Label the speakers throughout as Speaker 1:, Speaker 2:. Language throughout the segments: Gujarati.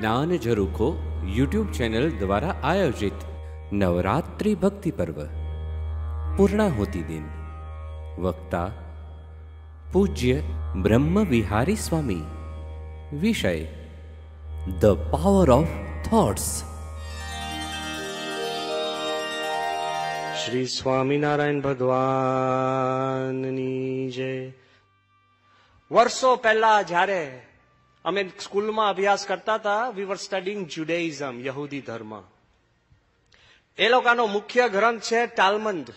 Speaker 1: જ્ઞાન ઝરૂખો યુટ્યુબ ચેનલ દ્વારા આયોજિત નવરાત્રિ ભક્તિ પર્વ પૂર્ણાહુતિ દિન વક્તા પૂજ્ય બ્રહ્મ વિહારી સ્વામી વિષય the power of thoughts
Speaker 2: Shri Swaminarayan ભગવાનની જય વર્ષો પહેલા જ્યારે અમે સ્કૂલમાં અભ્યાસ કરતા હતા વી વર સ્ટડિંગ જ્યુડેઇઝમ યહૂદી ધર્મ એ લોકોનો મુખ્ય ગ્રંથ છે ટાલમંદ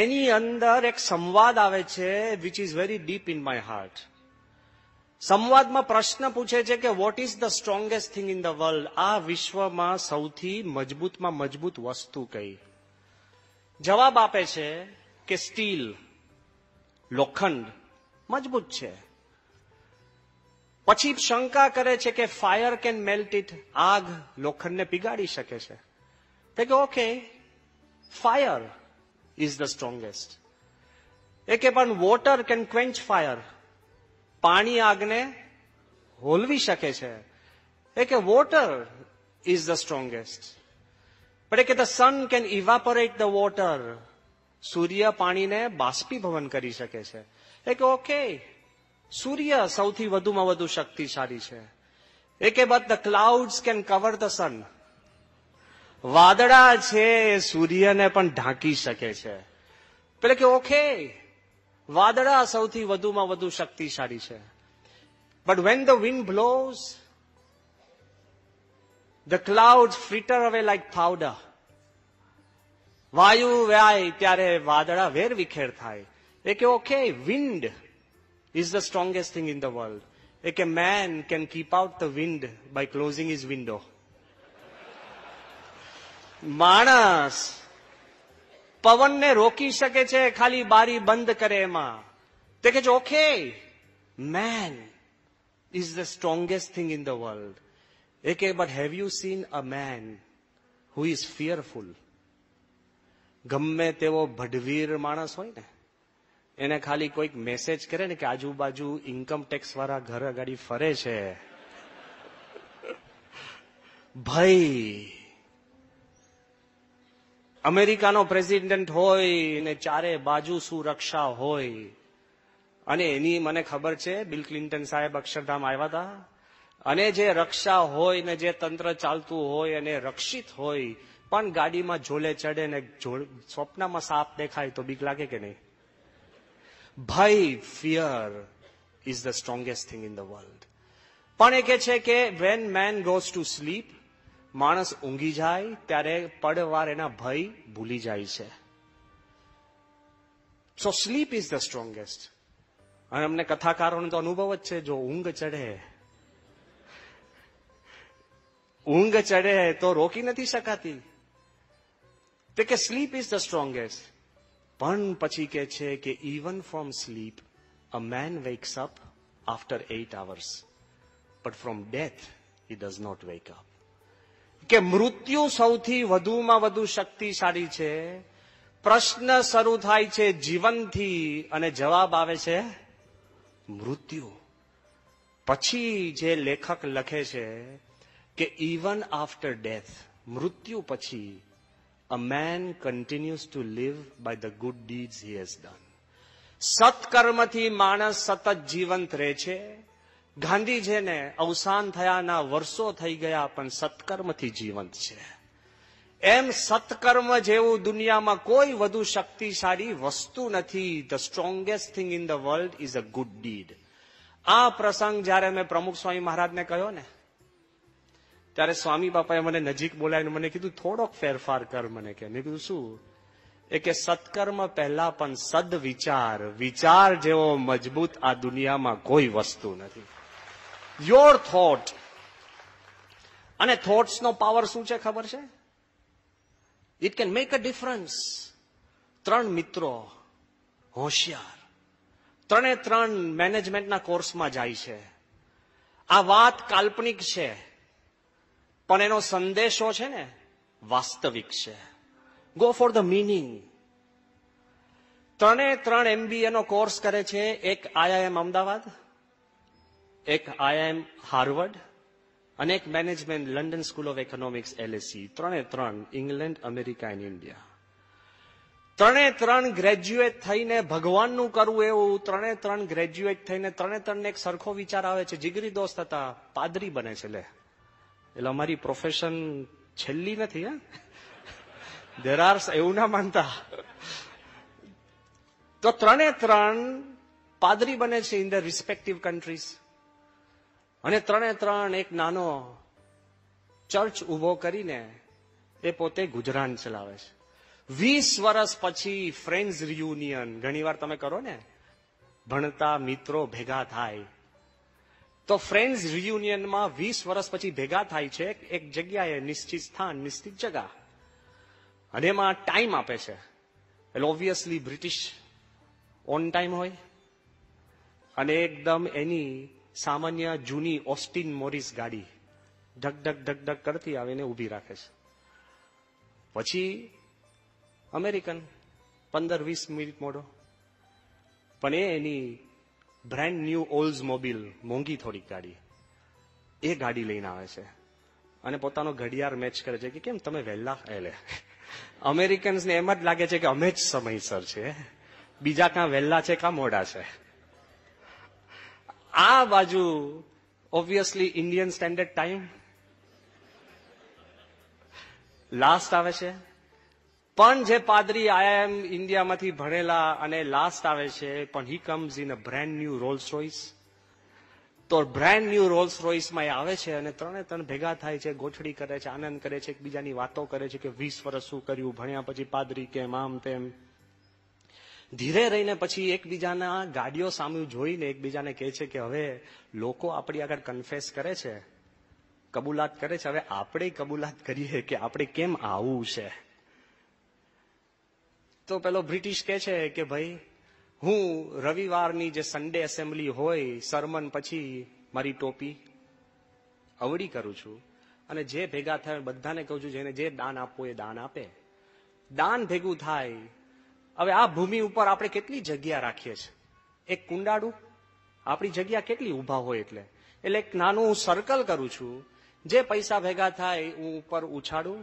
Speaker 2: એની અંદર એક સંવાદ આવે છે which is very deep in my heart સંવાદમાં પ્રશ્ન પૂછે છે કે what is the strongest thing in the world આ વિશ્વમાં સૌથી મજબૂતમાં મજબૂત વસ્તુ કઈ જવાબ આપે છે કે સ્ટીલ લોખંડ મજબૂત છે પછી શંકા કરે છે કે ફાયર કેન મેલ્ટ ઇટ આગ લોખંડને પીગાડી શકે છે તે કે okay fire is the strongest એ કે પણ વોટર કેન ક્વેન્ચ ફાયર પાણી આગને હોલવી શકે છે એ કે વોટર ઇઝ ધ સ્ટ્રોંગેસ્ટ પણ એ કે the sun can evaporate the water સૂર્ય પાણીને બાષ્પીભવન કરી શકે છે એ કે ઓકે સૂર્ય સૌથી વધુમાં વધુ શક્તિશાળી છે એકે but the clouds can cover the sun વાદળા છે એ સૂર્યને પણ ઢાંકી શકે છે પેલે કે ઓકે વાદળા સૌથી વધુમાં વધુ શક્તિશાળી છે but when the wind blows the cloud fritter away like powder વાયુ વ્યાય ત્યારે વાદળા વેર વિખેર થાય એ કે okay wind is the strongest thing in the world. Like a man can keep out the wind by closing his window. Manas. Pavan ne roki shake che khali bari band kare ma. Take okay. Man is the strongest thing in the world. Okay, but have you seen a man who is fearful? Gamme te wo bhadvir manas hoi ne? એને ખાલી કોઈક મેસેજ કરે ને કે આજુબાજુ ઇન્કમ ટેક્સ વાળા ઘર ગાડી ફરે છે ભાઈ અમેરિકાનો પ્રેસિડેન્ટ હોય અને ચારે બાજુ સુરક્ષા હોય અને એની મને ખબર છે બિલ ક્લિન્ટન સાહેબ અક્ષરધામ આવ્યા હતા અને જે રક્ષા હોય ને જે તંત્ર ચાલતું હોય અને રક્ષિત હોય પણ ગાડીમાં જોલે ચડે ને સ્વપ્નમાં સાપ દેખાય તો બીક લાગે કે નહીં ભય fear is the strongest thing in the world પણ એ કે છે કે when man goes to sleep માણસ ઊંઘી જાય ત્યારે પડવાર એના ભય ભૂલી જાય છે so sleep is the strongest અને અમને કથાકારોનો તો અનુભવ જ છે જો ઊંઘ ચઢે ઊંઘ ચઢે તો રોકી નથી શકાતી તે કે સ્લીપ ઇઝ ધ સ્ટ્રોંગેસ્ટ પણ પછી કે છે કે even from sleep a man wakes up after eight hours but from death he does not wake up કે મૃત્યુ સૌથી વધુમાં વધુ શક્તિશાળી છે પ્રશ્ન શરૂ થાય છે જીવનથી અને જવાબ આવે છે મૃત્યુ પછી જે લેખક લખે છે કે ઇવન આફ્ટર ડેથ મૃત્યુ પછી a man continues to live by the good deeds he has done સત્કર્મથી માણસ સતત જીવંત રહે છે ગાંધીજીને અવસાન થયાના વર્ષો થઈ ગયા પણ સત્કર્મથી જીવંત છે એમ સત્કર્મ જેવું દુનિયામાં કોઈ વધુ શક્તિશાળી વસ્તુ નથી the strongest thing in the world is a good deed આ પ્રસંગ જ્યારે મેં પ્રમુખ સ્વામી મહારાજને કહ્યો ને ત્યારે સ્વામી બાપાએ મને નજીક બોલાવીને મને કીધું થોડોક ફેરફાર કર મને કે મેં કીધું શું એ કે સત્કર્મ પહેલા પણ સદ વિચાર વિચાર જેવો મજબૂત આ દુનિયામાં કોઈ વસ્તુ નથી યોર થોટ અને થોટ્સનો પાવર શું છે ખબર છે it can make a difference ત્રણ મિત્રો હોશિયાર ત્રણે ત્રણ મેનેજમેન્ટના કોર્સમાં જાય છે આ વાત કાલ્પનિક છે પણ એનો સંદેશો છે ને વાસ્તવિક છે ગો ફોર ધ મિનિંગ ત્રણે ત્રણ એમબીએ નો કોર્સ કરે છે એક આઈઆઈએમ અમદાવાદ એક આઈઆઈએમ હાર્વર્ડ અને એક management London school of economics LSC ત્રણે ત્રણ ઇંગ્લેન્ડ અમેરિકા એન્ડ ઇન્ડિયા ત્રણે ત્રણ ગ્રેજ્યુએટ થઈને ભગવાનનું કરવું એવું ત્રણે ત્રણ ગ્રેજ્યુએટ થઈને ત્રણે ત્રણને એક સરખો વિચાર આવે છે જીગરી દોસ્ત હતા પાદરી બને છે લે એટલે અમારી પ્રોફેશન છેલ્લી નથી હા દેર આર એવું ના માનતા તો ત્રણે ત્રણ પાદરી બને છે ઇન ધ રિસ્પેક્ટિવ કન્ટ્રીઝ અને ત્રણે ત્રણ એક નાનો ચર્ચ ઉભો કરીને એ પોતે ગુજરાન ચલાવે છે વીસ વર્ષ પછી ફ્રેન્ડ્સ રિયુનિયન ઘણીવાર તમે કરો ને ભણતા મિત્રો ભેગા થાય તો ફ્રેન્ડ્સ રિયુનિયનમાં વીસ વર્ષ પછી ભેગા થાય છે એક જગ્યાએ નિશ્ચિત સ્થાન નિશ્ચિત જગા અને એમાં ટાઈમ આપે છે એટલે ઓબ્વિયસલી બ્રિટિશ ઓન ટાઈમ હોય અને એકદમ એની સામાન્ય જૂની ઓસ્ટિન મોરિસ ગાડી ઢગ ઢગ ઢગ ઢગ કરતી આવીને ઊભી રાખે છે પછી અમેરિકન પંદર વીસ મિનિટ મોડો પણ એ એની બ્રાન્ડ ન્યૂ ઓલ્સ મોબિલ મોંઘી થોડીક ગાડી એ ગાડી લઈને આવે છે અને પોતાનો ઘડિયાળ મેચ કરે છે કે કેમ તમે વહેલા એટલે અમેરિકન્સને એમ જ લાગે છે કે અમે જ સમયસર છે બીજા કાં વહેલા છે કાં મોડા છે આ બાજુ obviously Indian standard time last આવે છે પણ જે પાદરી આઈઆઈએમ ઇન્ડિયામાંથી ભણેલા અને લાસ્ટ આવે છે પણ he comes in a brand new Rolls Royce તો બ્રાન્ડ ન્યુ રોલ્સ રોઈસમાં એ આવે છે અને ત્રણે ત્રણ ભેગા થાય છે ગોઠડી કરે છે આનંદ કરે છે એકબીજાની વાતો કરે છે કે વીસ વર્ષ શું કર્યું ભણ્યા પછી પાદરી કેમ આમ તેમ ધીરે રહીને પછી એકબીજાના ગાડીઓ સામે જોઈને એકબીજાને કહે છે કે હવે લોકો આપણી આગળ કન્ફેસ કરે છે કબૂલાત કરે છે હવે આપણે કબૂલાત કરીએ કે આપણે કેમ આવું છે તો પેલો બ્રિટિશ કે છે કે ભાઈ હું રવિવારની જે સન્ડે એસેમ્બલી હોય સરમન પછી મારી ટોપી અવળી કરું છું અને જે ભેગા થાય બધાને કહું છું જેને જે દાન આપવું એ દાન આપે દાન ભેગું થાય હવે આ ભૂમિ ઉપર આપણે કેટલી જગ્યા રાખીએ છીએ એક કુંડાળું આપણી જગ્યા કેટલી ઊભા હોય એટલે એટલે એક નાનું હું સર્કલ કરું છું જે પૈસા ભેગા થાય હું ઉપર ઉછાળું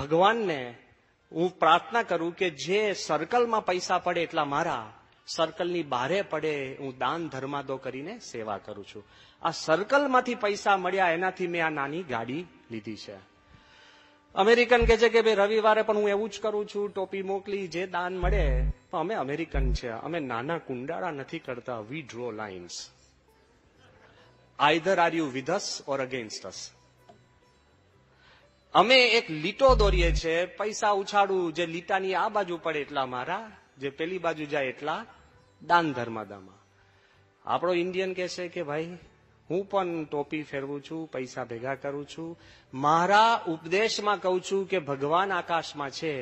Speaker 2: ભગવાનને હું પ્રાર્થના કરું કે જે સર્કલમાં પૈસા પડે એટલા મારા સર્કલની બારે પડે હું દાન ધર્માદો કરીને સેવા કરું છું આ સર્કલમાંથી પૈસા મળ્યા એનાથી મેં આ નાની ગાડી લીધી છે અમેરિકન કે છે કે ભાઈ રવિવારે પણ હું એવું જ કરું છું ટોપી મોકલી જે દાન મળે પણ અમે અમેરિકન છે અમે નાના કુંડાળા નથી કરતા we draw lines either are you with us or against us અમે એક લીટો દોરીએ છીએ પૈસા ઉછાળું જે લીટાની આ બાજુ પડે એટલા મારા જે પેલી બાજુ જાય એટલા દાન ધર્માદામાં આપણો ઇન્ડિયન કહેશે કે ભાઈ હું પણ ટોપી ફેરવું છું પૈસા ભેગા કરું છું મારા ઉપદેશમાં કહું છું કે ભગવાન આકાશમાં છે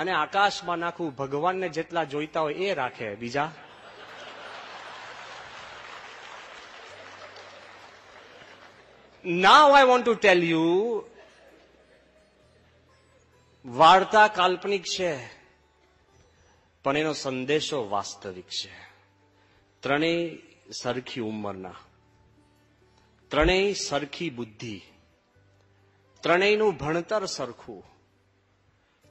Speaker 2: અને આકાશમાં નાખું ભગવાનને જેટલા જોઈતા હોય એ રાખે બીજા now I want to tell you વાર્તા કાલ્પનિક છે પણ એનો સંદેશો વાસ્તવિક છે ત્રણેય સરખી ઉંમરના ત્રણેય સરખી બુદ્ધિ ત્રણેયનું ભણતર સરખું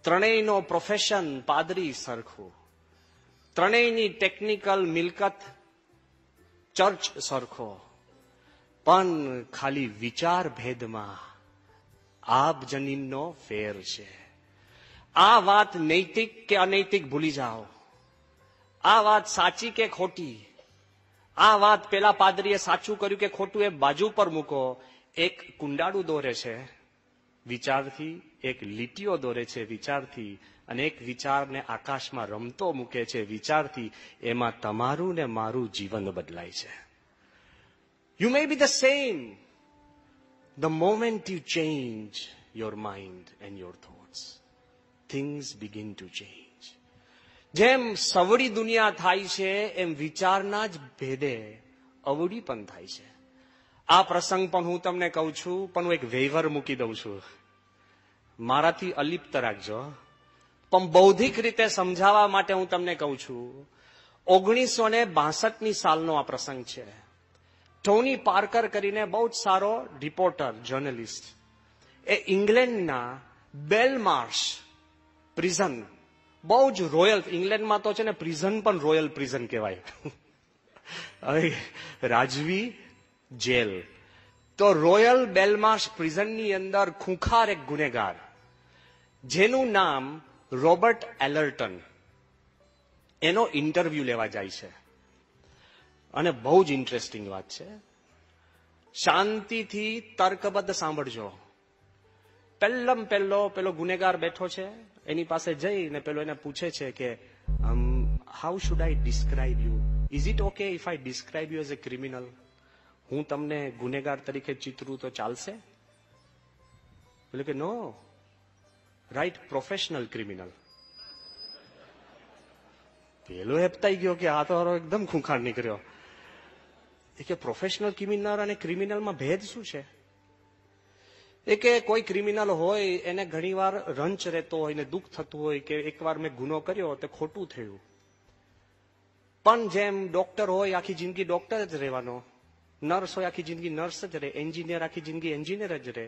Speaker 2: ત્રણેયનો પ્રોફેશન પાદરી સરખું ત્રણેયની ટેકનિકલ મિલકત ચર્ચ સરખો પણ ખાલી વિચાર ભેદમાં આબ જનીનનો ફેર છે આ વાત નૈતિક કે અનૈતિક ભૂલી જાઓ આ વાત સાચી કે ખોટી આ વાત પેલા પાદરીએ સાચું કર્યું કે ખોટું એ બાજુ પર મૂકો એક કુંડાળું દોરે છે વિચારથી એક લીટીઓ દોરે છે વિચારથી અને એક વિચારને આકાશમાં રમતો મૂકે છે વિચારથી એમાં તમારું ને મારું જીવન બદલાય છે you may be the same the moment you change your mind and your thought things begin to change જેમ સવડી દુનિયા થાય છે એમ વિચારના જ ભેદે અવડી પણ થાય છે આ પ્રસંગ પણ હું તમને કહું છું પણ હું એક વેવર મૂકી દઉં છું મારાથી અલિપ્ત રાખજો પણ બૌદ્ધિક રીતે સમજાવવા માટે હું તમને કહું છું ઓગણીસો ને બાસઠની સાલનો આ પ્રસંગ છે ટોની પાર્કર કરીને બહુ જ સારો રિપોર્ટર જર્નલિસ્ટ એ ઇંગ્લેન્ડના બેલમાર્શ પ્રિઝન બહુ જ રોયલ ઇંગ્લેન્ડમાં તો છે ને પ્રિઝન પણ રોયલ પ્રિઝન કહેવાય હવે રાજવી જેલ તો રોયલ બેલમાર્શ પ્રિઝનની અંદર ખૂંખાર એક ગુનેગાર જેનું નામ રોબર્ટ એલર્ટન એનો ઇન્ટરવ્યુ લેવા જાય છે અને બહુ જ ઇન્ટરેસ્ટિંગ વાત છે શાંતિથી તર્કબદ્ધ સાંભળજો પહેલમ પહેલો પેલો ગુનેગાર બેઠો છે એની પાસે જઈને પેલો એને પૂછે છે કે how should I describe you is it okay if I describe you as a criminal હું તમને ગુનેગાર તરીકે ચિત્રું તો ચાલશે એટલે કે નો રાઈટ પ્રોફેશનલ ક્રિમિનલ પેલો હેપતાઈ ગયો કે આ તો એકદમ ખૂંખાણ નીકળ્યો એ કે પ્રોફેશનલ ક્રિમિનલ અને ક્રિમિનલમાં ભેદ શું છે એ કે કોઈ ક્રિમિનલ હોય એને ઘણીવાર રંચ રહેતો હોય ને દુઃખ થતું હોય કે એકવાર મેં ગુનો કર્યો તો ખોટું થયું પણ જેમ ડોક્ટર હોય આખી જિંદગી ડોક્ટર જ રહેવાનો નર્સ હોય આખી જિંદગી નર્સ જ રહે એન્જિનિયર આખી જિંદગી એન્જિનિયર જ રહે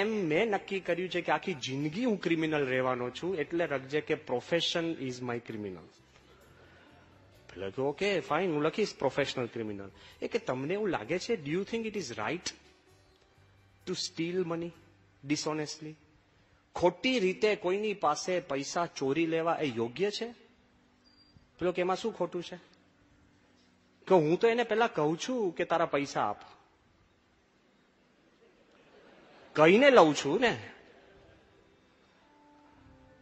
Speaker 2: એમ મેં નક્કી કર્યું છે કે આખી જિંદગી હું ક્રિમિનલ રહેવાનો છું એટલે રખજે કે પ્રોફેશન ઇઝ માય ક્રિમિનલ એટલે ઓકે ફાઇન હું લખીશ પ્રોફેશનલ ક્રિમિનલ એ કે તમને એવું લાગે છે do think it is right to steal money dishonestly ખોટી રીતે કોઈની પાસે પૈસા ચોરી લેવા એ યોગ્ય છે પેલો કે એમાં શું ખોટું છે કે હું તો એને પેલા કહું છું કે તારા પૈસા આપ કહીને લઉં છું ને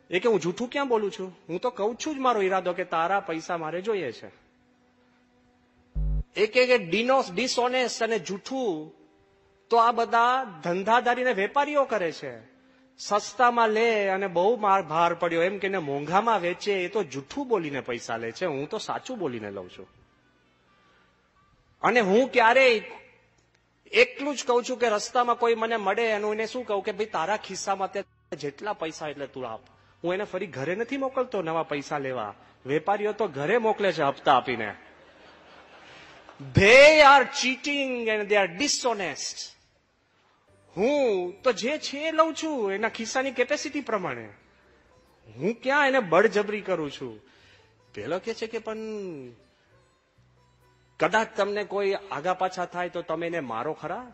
Speaker 2: એ કે હું જૂઠું ક્યાં બોલું છું હું તો કહું છું જ મારો ઈરાદો કે તારા પૈસા મારે જોઈએ છે એક કે ડિનોસ ડિસઓનેસ્ટ અને જૂઠું તો આ બધા ધંધાદારીને વેપારીઓ કરે છે સસ્તામાં લે અને બહુ માર ભાર પડ્યો એમ કે મોંઘામાં વેચે એ તો જૂઠું બોલીને પૈસા લે છે હું તો સાચું બોલીને લઉં છું અને હું ક્યારેય એટલું જ કહું છું કે રસ્તામાં કોઈ મને મળે એનું એને શું કહું કે ભાઈ તારા ખિસ્સામાં તે જેટલા પૈસા એટલે તું આપ હું એને ફરી ઘરે નથી મોકલતો નવા પૈસા લેવા વેપારીઓ તો ઘરે મોકલે છે હપ્તા આપીને they are cheating and they are dishonest હું તો જે છે એ લઉં છું એના ખિસ્સાની કેપેસિટી પ્રમાણે હું ક્યાં એને બળજબરી કરું છું પેલો કે છે કે પણ કદાચ તમને કોઈ આગા પાછા થાય તો તમે એને મારો ખરા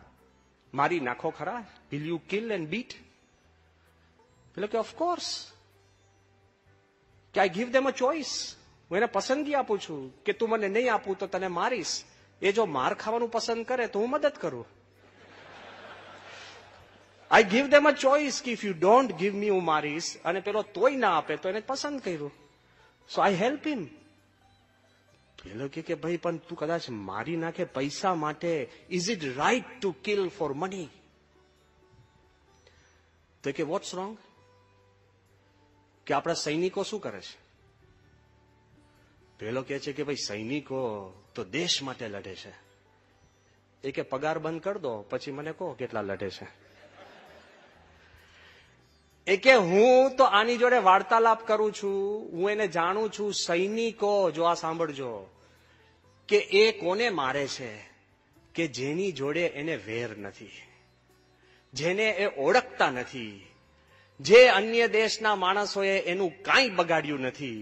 Speaker 2: મારી નાખો ખરા will you kill and beat પેલો કે ઓફકોર્સ કે આઈ ગીવ ધેમ અ ચોઈસ હું એને પસંદગી આપું છું કે તું મને નહીં આપું તો તને મારીશ એ જો માર ખાવાનું પસંદ કરે તો હું મદદ કરું I give them a choice કે if you don't give me હું મારીશ અને પેલો તોય ના આપે તો એને પસંદ કર્યું સો આઈ હેલ્પ હિમ પેલો કે ભાઈ પણ તું કદાચ મારી નાખે પૈસા માટે is it right to kill for money તો કે વોટ્સ રોંગ કે આપણા સૈનિકો શું કરે છે પેલો કે છે કે ભાઈ સૈનિકો તો દેશ માટે લડે છે એ કે પગાર બંધ કરી દો પછી મને કહો કેટલા લડે છે એ કે હું તો આની જોડે વાર્તાલાપ કરું છું હું એને જાણું છું સૈનિકો જો આ સાંભળજો કે એ કોને મારે છે કે જેની જોડે એને વેર નથી જેને એ ઓળખતા નથી જે અન્ય દેશના માણસોએ એનું કાંઈ બગાડ્યું નથી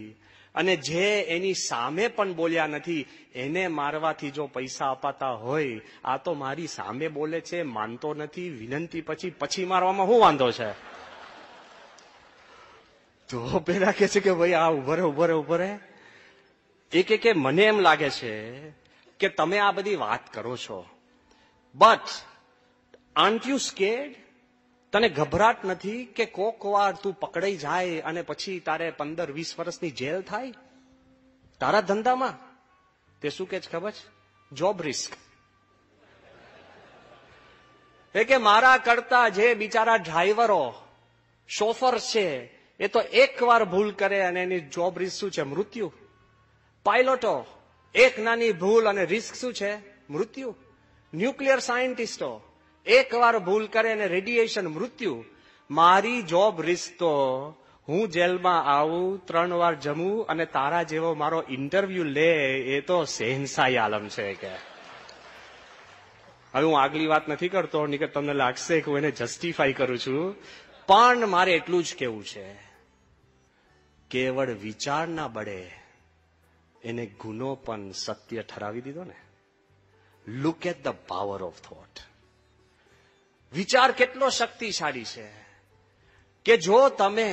Speaker 2: અને જે એની સામે પણ બોલ્યા નથી એને મારવાથી જો પૈસા અપાતા હોય આ તો મારી સામે બોલે છે માનતો નથી વિનંતી પછી પછી મારવામાં હું વાંધો છે તો પેલા કે છે કે ભાઈ આ ઉભરે ઉભરે ઉભરે એ કે કે મને એમ લાગે છે કે તમે આ બધી વાત કરો છો બટ આન્ટ યુ સ્કેડ તને ગભરાટ નથી કે કોક વાર તું પકડાઈ જાય અને પછી તારે પંદર વીસ વર્ષની જેલ થાય તારા ધંધામાં તે શું કે છે ખબર છે જોબ રિસ્ક એ કે મારા કરતા જે બિચારા ડ્રાઈવરો શોફર છે એ તો એક વાર ભૂલ કરે અને એની જોબ રિસ્ક શું છે મૃત્યુ પાયલોટો એક નાની ભૂલ અને રિસ્ક શું છે મૃત્યુ ન્યુક્લિયર સાયન્ટિસ્ટો એક વાર ભૂલ કરે અને રેડિયેશન મૃત્યુ મારી જોબ રિસ્ક તો હું જેલમાં આવું ત્રણ વાર જમું અને તારા જેવો મારો ઇન્ટરવ્યુ લે એ તો શહેનશાહી આલમ છે કે હવે હું આગલી વાત નથી કરતો નીકળ તમને લાગશે કે હું એને જસ્ટિફાય કરું છું પણ મારે એટલું જ કેવું છે કેવળ વિચારના બળે એને ગુનો પણ સત્ય ઠરાવી દીધો ને look at the power of thought વિચાર કેટલો શક્તિશાળી છે કે જો તમે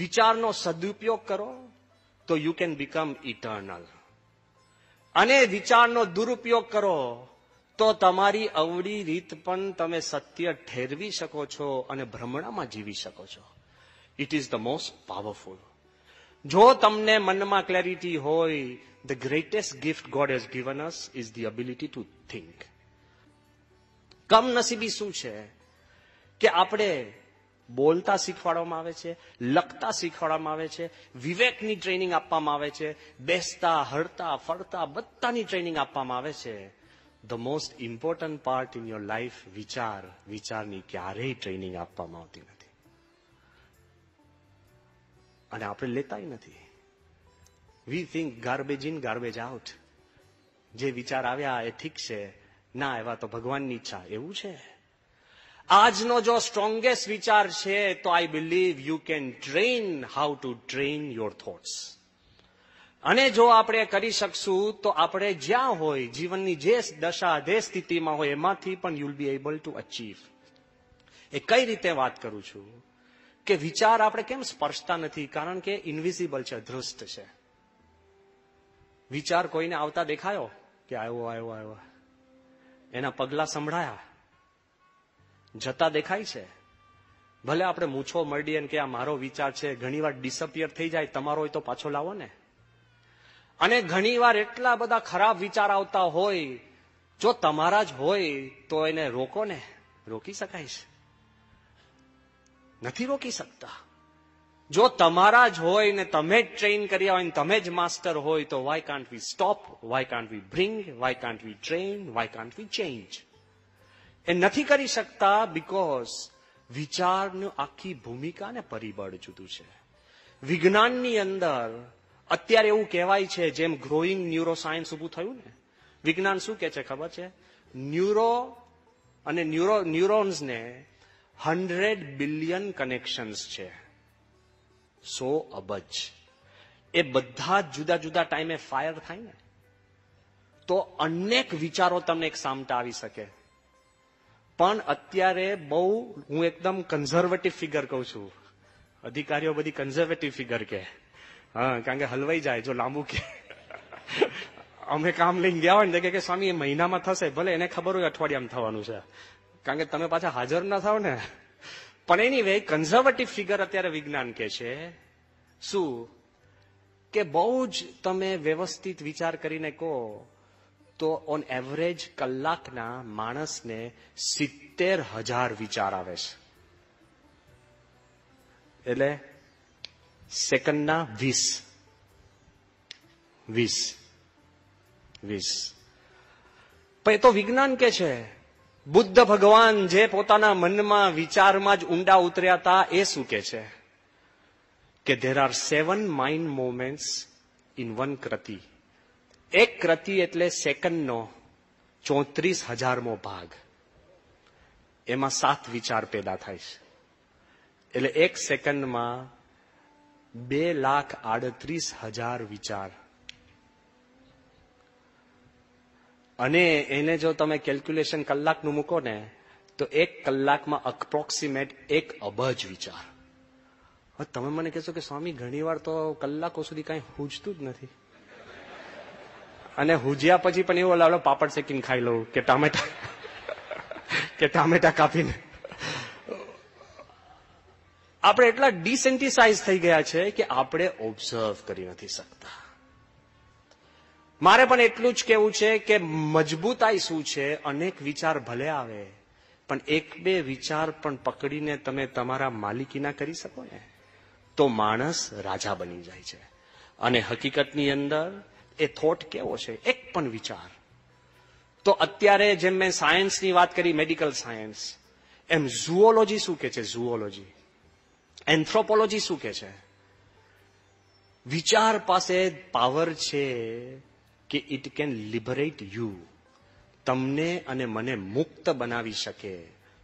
Speaker 2: વિચારનો સદુપયોગ કરો તો યુ કેન બીકમ ઇટર્નલ અને વિચારનો દુરુપયોગ કરો તો તમારી અવડી રીત પણ તમે સત્ય ઠેરવી શકો છો અને ભ્રમણામાં જીવી શકો છો it is the most powerful જો તમને મનમાં ક્લેરિટી હોય the greatest gift God has given us is the ability to think કમનસીબી શું છે કે આપણે બોલતા શીખવાડવામાં આવે છે લખતા શીખવાડવામાં આવે છે વિવેકની ટ્રેનિંગ આપવામાં આવે છે બેસતા હરતા ફરતા બધાની ટ્રેનિંગ આપવામાં આવે છે the most important part in your life વિચાર વિચારની ક્યારેય ટ્રેનિંગ આપવામાં આવતી નથી અને આપણે લેતાય નથી we think garbage in garbage out જે વિચાર આવ્યા એ ઠીક છે ના એવા તો ભગવાનની ઈચ્છા એવું છે આજનો જો સ્ટ્રોંગેસ્ટ વિચાર છે તો I believe you can train how to train your thoughts અને જો આપણે કરી શકશું તો આપણે જ્યાં હોય જીવનની જે દશા જે સ્થિતિમાં હોય એમાંથી પણ you'll be able to achieve એ કઈ રીતે વાત કરું છું કે વિચાર આપણે કેમ સ્પર્શતા નથી કારણ કે ઇન્વિઝિબલ છે ધ્રુષ્ટ છે વિચાર કોઈને આવતા દેખાયો કે આવ્યો આવ્યો આવ્યો એના પગલા સંભળાયા જતા દેખાય છે ભલે આપણે મૂછો મળીએ કે આ મારો વિચાર છે ઘણીવાર ડિસઅપિયર થઈ જાય તમારો હોય તો પાછો લાવો ને અને ઘણીવાર એટલા બધા ખરાબ વિચાર આવતા હોય જો તમારા જ હોય તો એને રોકો ને રોકી શકાય છે નથી રોકી શકતા જો તમારા જ હોય ને તમે જ ટ્રેન કર્યા હોય ને તમે જ માસ્ટર હોય તો why can't we stop why can't we bring why can't we train why can't we change એ નથી કરી શકતા બીકોઝ વિચારનું આખી ભૂમિકા ને પરિબળ જુદું છે વિજ્ઞાનની અંદર અત્યારે એવું કહેવાય છે જેમ ગ્રોઈંગ ન્યુરોસાયન્સ ઊભું થયું ને વિજ્ઞાન શું કે છે ખબર છે ન્યુરો અને ન્યુરો ન્યુરોન્સને હંડ્રેડ બિલિયન કનેક્શન્સ છે સો અબજ એ બધા જુદા જુદા ટાઈમે ફાયર થાય ને તો અનેક વિચારો તમને એક સામતા આવી શકે પણ અત્યારે બહુ હું એકદમ કન્ઝર્વેટિવ ફિગર કહું છું અધિકારીઓ બધી કન્ઝર્વેટિવ ફિગર કે હા કારણ કે હલવાઈ જાય જો લાંબુ કે અમે કામ લઈને ગયા હોય ને કે સ્વામી એ મહિનામાં થશે ભલે એને ખબર હોય અઠવાડિયામાં થવાનું છે કારણ કે તમે પાછા હાજર ના થાવ ને પણ એની વે કન્ઝર્વેટિવ ફિગર અત્યારે વિજ્ઞાન કે છે શું કે બહુ જ તમે વ્યવસ્થિત વિચાર કરીને કહો તો ઓન એવરેજ કલાકના માણસને સિત્તેર હજાર વિચાર આવે છે એટલે સેકન્ડના વીસ વીસ વીસ પણ એ તો વિજ્ઞાન કે છે બુદ્ધ ભગવાન જે પોતાના મનમાં વિચારમાં જ ઊંડા ઉતર્યા હતા એ શું કે છે કે there are seven mind moments in one કૃતિ એક કૃતિ એટલે સેકન્ડનો ચોત્રીસ હજારમો ભાગ એમાં સાત વિચાર પેદા થાય છે એટલે એક સેકન્ડમાં બે લાખ આડત્રીસ હજાર વિચાર અને એને જો તમે કેલ્ક્યુલેશન કલાકનું મૂકો ને તો એક કલાકમાં અપ્રોક્સિમેટ એક અબજ વિચાર તમે મને કહેશો કે સ્વામી ઘણીવાર તો કલાકો સુધી કાંઈ હૂજતું જ નથી અને હુજ્યા પછી પણ એવું લાવડો પાપડ શેકીને ખાઈ લઉં કે ટામેટા કે ટામેટા કાપીને આપણે એટલા ડિસેન્ટિસાઇઝ થઈ ગયા છે કે આપણે ઓબ્ઝર્વ કરી નથી શકતા મારે પણ એટલું જ કહેવું છે કે મજબૂતાઈ શું છે અનેક વિચાર ભલે આવે પણ એક બે વિચાર પણ પકડીને તમે તમારા માલિકીના કરી શકો ને તો માણસ રાજા બની જાય છે અને હકીકતની અંદર એ થોટ કેવો છે એક પણ વિચાર તો અત્યારે જેમ મેં સાયન્સની વાત કરી મેડિકલ સાયન્સ એમ ઝુઓલોજી શું કે છે ઝુઓલોજી એન્થ્રોપોલોજી શું કે છે વિચાર પાસે પાવર છે કે ઇટ કેન લિબરેટ યુ તમને અને મને મુક્ત બનાવી શકે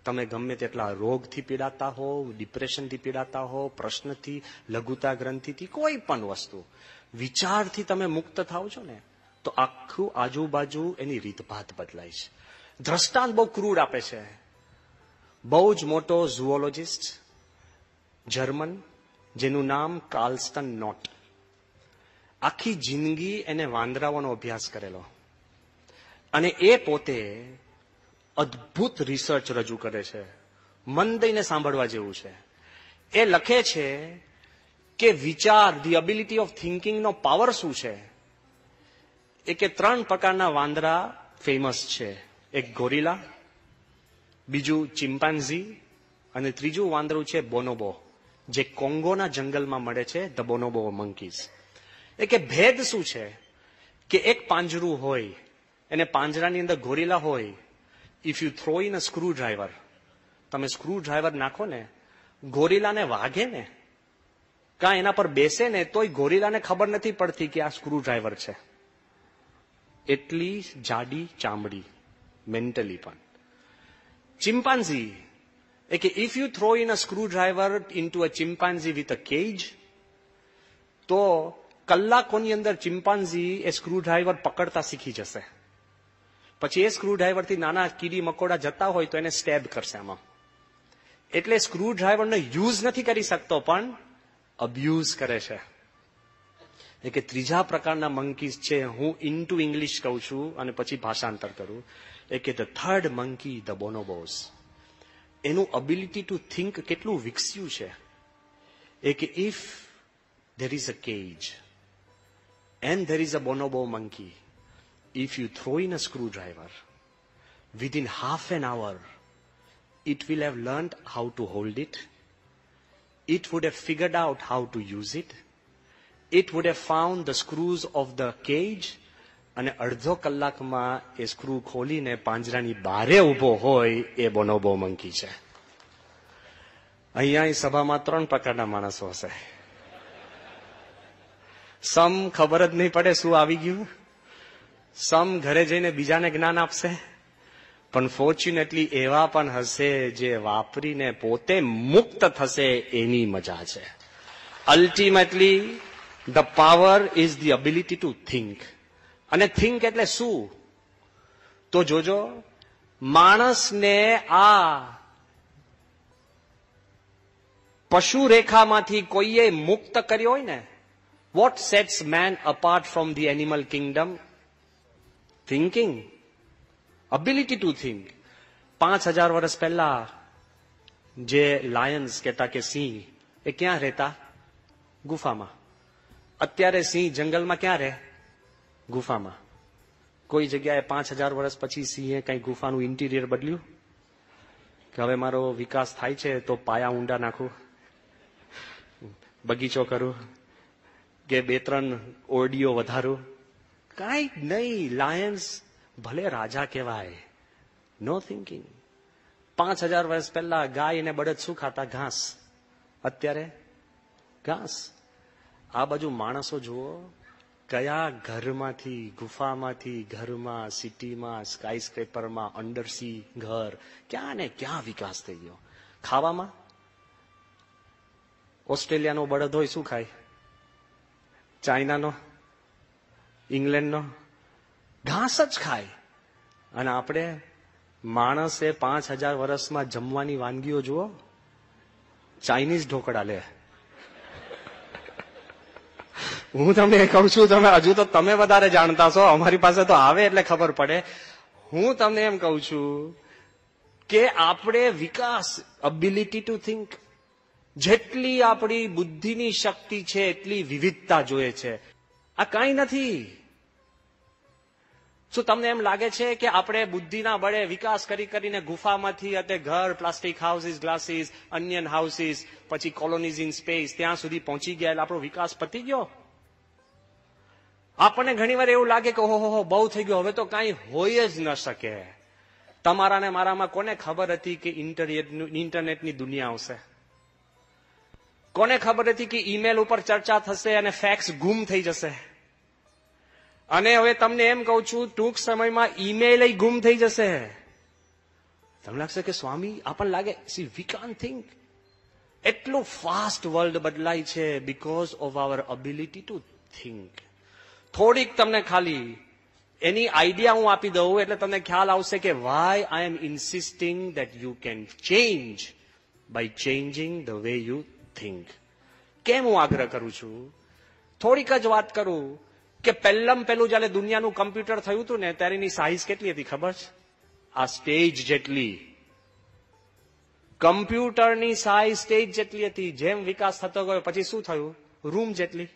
Speaker 2: તમે ગમે તેટલા રોગથી પીડાતા હો ડિપ્રેશનથી પીડાતા હો પ્રશ્નથી લઘુતા ગ્રંથિથી કોઈ પણ વસ્તુ વિચારથી તમે મુક્ત થાવ છો ને તો આખું આજુબાજુ એની રીતભાત બદલાય છે દ્રષ્ટાંત બહુ ક્રૂર આપે છે બહુ જ મોટો ઝુઓલોજિસ્ટ જર્મન જેનું નામ કાલ્સ્ટન નોટ આખી જિંદગી એને વાંદરાઓનો અભ્યાસ કરેલો અને એ પોતે અદ્ભુત રિસર્ચ રજૂ કરે છે મન દઈને સાંભળવા જેવું છે એ લખે છે કે વિચાર ધી અબિલિટી ઓફ થિંકિંગનો પાવર શું છે એ કે ત્રણ પ્રકારના વાંદરા ફેમસ છે એક ગોરીલા બીજું ચિમ્પાન્ઝી અને ત્રીજું વાંદરું છે બોનોબો જે કોંગોના જંગલમાં મળે છે ધ બોનોબો મંકીઝ એ કે ભેદ શું છે કે એક પાંજરું હોય એને પાંજરાની અંદર ગોરીલા હોય if you throw in a screwdriver તમે સ્ક્રૂ ડ્રાઈવર નાખો ને ગોરીલાને વાગે ને કાં એના પર બેસે ને તોય ગોરીલાને ખબર નથી પડતી કે આ સ્ક્રૂ ડ્રાઈવર છે એટલી જાડી ચામડી મેન્ટલી પણ ચિમ્પાન્ઝી એ કે if you throw in a screwdriver into a chimpanzee with a cage તો કલાકોની અંદર ચિમ્પાન્ઝી એ સ્ક્રૂડ્રાઈવર પકડતા શીખી જશે પછી એ સ્ક્રૂડ્રાઈવરથી નાના કીડી મકોડા જતા હોય તો એને સ્ટેબ કરશે આમાં એટલે સ્ક્રૂડ્રાઈવરનો યુઝ નથી કરી શકતો પણ અબ્યુઝ કરે છે એ કે ત્રીજા પ્રકારના મંકીઝ છે હું ઇન ટુ ઇંગ્લિશ કહું છું અને પછી ભાષાંતર કરું એ કે the third monkey the bonobos એનું અબિલિટી ટુ થિંક કેટલું વિકસ્યું છે એ કે if there is a cage And there is a bonobo monkey. If you throw in a screwdriver, within half an hour, it will have learned how to hold it. It would have figured out how to use it. It would have found the screws of the cage અને અડધો કલાકમાં એ સ્ક્રૂ ખોલીને પાંજરાની બારે ઉભો હોય એ બોનોબો મંકી છે અહીંયા સભામાં ત્રણ પ્રકારના માણસો હશે સમ ખબર જ નહીં પડે શું આવી ગયું સમ ઘરે જઈને બીજાને જ્ઞાન આપશે પણ ફોર્ચ્યુનેટલી એવા પણ હશે જે વાપરીને પોતે મુક્ત થશે એની મજા છે ultimately the power is the ability to think અને થિંક એટલે શું તો જોજો માણસને આ પશુ રેખામાંથી કોઈએ મુક્ત કર્યો હોય ને What sets man apart from the animal kingdom? Thinking. Ability to think. પાંચ હજાર વર્ષ પહેલા જે લાયન્સ કહેતા કે સિંહ એ ક્યાં રહેતા ગુફામાં અત્યારે સિંહ જંગલમાં ક્યાં રહે ગુફામાં કોઈ જગ્યાએ પાંચ હજાર વર્ષ પછી સિંહે કઈ ગુફાનું ઇન્ટિરિયર બદલ્યું કે હવે મારો વિકાસ થાય છે તો પાયા ઊંડા નાખું બગીચો કરું કે બે ત્રણ ઓરડીઓ વધારો કાંઈ નહીં લાયન્સ ભલે રાજા કહેવાય નો થિંકિંગ પાંચ હજાર વર્ષ પહેલા ગાય અને બળદ શું ખાતા ઘાસ અત્યારે ઘાસ આ બાજુ માણસો જુઓ કયા ઘરમાંથી ગુફામાંથી ઘરમાં સિટીમાં સ્કાયસ્ક્રેપરમાં અંડરસી ઘર ક્યાં ને ક્યાં વિકાસ થઈ ગયો ખાવામાં ઓસ્ટ્રેલિયાનો બળદ હોય શું ખાય ચાઇનાનો ઇંગ્લેન્ડનો ઘાસ જ ખાય અને આપણે માણસે પાંચ હજાર વર્ષમાં જમવાની વાનગીઓ જુઓ ચાઇનીઝ ઢોકળા લે હું તમને એ કહું છું તમે હજુ તો તમે વધારે જાણતા છો અમારી પાસે તો આવે એટલે ખબર પડે હું તમને એમ કહું છું કે આપણે વિકાસ અબિલિટી ટુ થિંક જેટલી આપણી બુદ્ધિની શક્તિ છે એટલી વિવિધતા જોઈએ છે આ કાંઈ નથી શું તમને એમ લાગે છે કે આપણે બુદ્ધિના બળે વિકાસ કરી કરીને ગુફામાંથી અત્યારે ઘર પ્લાસ્ટિક હાઉસીસ ગ્લાસીસ અન્યન હાઉસીસ પછી કોલોનીઝ ઇન સ્પેસ ત્યાં સુધી પહોંચી ગયા આપણો વિકાસ પતી ગયો આપણને ઘણીવાર એવું લાગે કે ઓહો બહુ થઈ ગયો હવે તો કાંઈ હોય જ ન શકે તમારા ને મારામાં કોને ખબર હતી કે ઇન્ટરનેટની દુનિયા આવશે કોને ખબર હતી કે ઈમેલ ઉપર ચર્ચા થશે અને ફેક્સ ગુમ થઈ જશે અને હવે તમને એમ કહું છું ટૂંક સમયમાં ઈમેલ ગુમ થઈ જશે તમને લાગશે કે સ્વામી આપણને લાગે સી વી કાન થિંક એટલું ફાસ્ટ વર્લ્ડ બદલાય છે because of our ability to think થોડીક તમને ખાલી એની આઈડિયા હું આપી દઉં એટલે તમને ખ્યાલ આવશે કે why I am insisting that you can change by changing the way you think કેમ હું આગ્રહ કરું છું થોડીક જ વાત કરું કે પહેલમ પહેલું જ્યારે દુનિયાનું કમ્પ્યુટર થયું હતું ને ત્યારે એની સાઇઝ કેટલી હતી ખબર છે આ સ્ટેજ જેટલી કમ્પ્યુટરની સાઇઝ સ્ટેજ જેટલી હતી જેમ વિકાસ થતો ગયો પછી શું થયું રૂમ જેટલી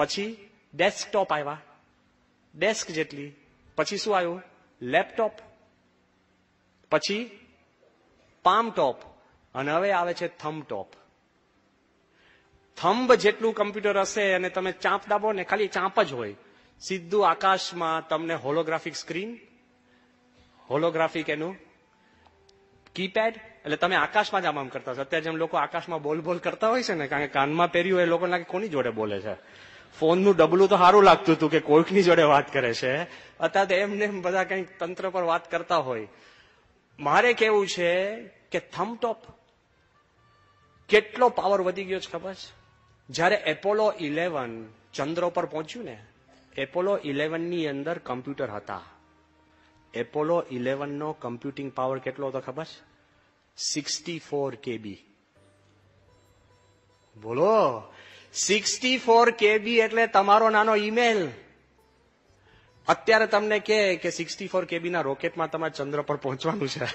Speaker 2: પછી ડેસ્કટોપ આવ્યા ડેસ્ક જેટલી પછી શું આવ્યું લેપટોપ પછી પામટોપ અને હવે આવે છે થમ થંભ જેટલું કમ્પ્યુટર હશે અને તમે ચાંપ દાબો ને ખાલી ચાંપ જ હોય સીધું આકાશમાં તમને હોલોગ્રાફિક સ્ક્રીન હોલોગ્રાફિક એનું કીપેડ એટલે તમે આકાશમાં જ આમ આમ કરતા હશો અત્યારે જેમ લોકો આકાશમાં બોલ બોલ કરતા હોય છે ને કારણ કે કાનમાં પહેર્યું એ લોકો લાગે કોની જોડે બોલે છે ફોનનું ડબલું તો સારું લાગતું હતું કે કોઈકની જોડે વાત કરે છે અત્યારે તો એમ બધા કંઈક તંત્ર પર વાત કરતા હોય મારે કેવું છે કે થમટોપ કેટલો પાવર વધી ગયો છે ખબર છે જ્યારે એપોલો ઇલેવન ચંદ્ર પર પહોંચ્યું ને એપોલો ઇલેવનની અંદર કમ્પ્યુટર હતા એપોલો ઇલેવનનો કમ્પ્યુટિંગ પાવર કેટલો હતો ખબર છે સિક્સટી ફોર કેબી બોલો સિક્સટી ફોર કેબી એટલે તમારો નાનો ઈમેલ અત્યારે તમને કે કે સિક્સટી ફોર કેબીના રોકેટમાં તમારે ચંદ્ર પર પહોંચવાનું છે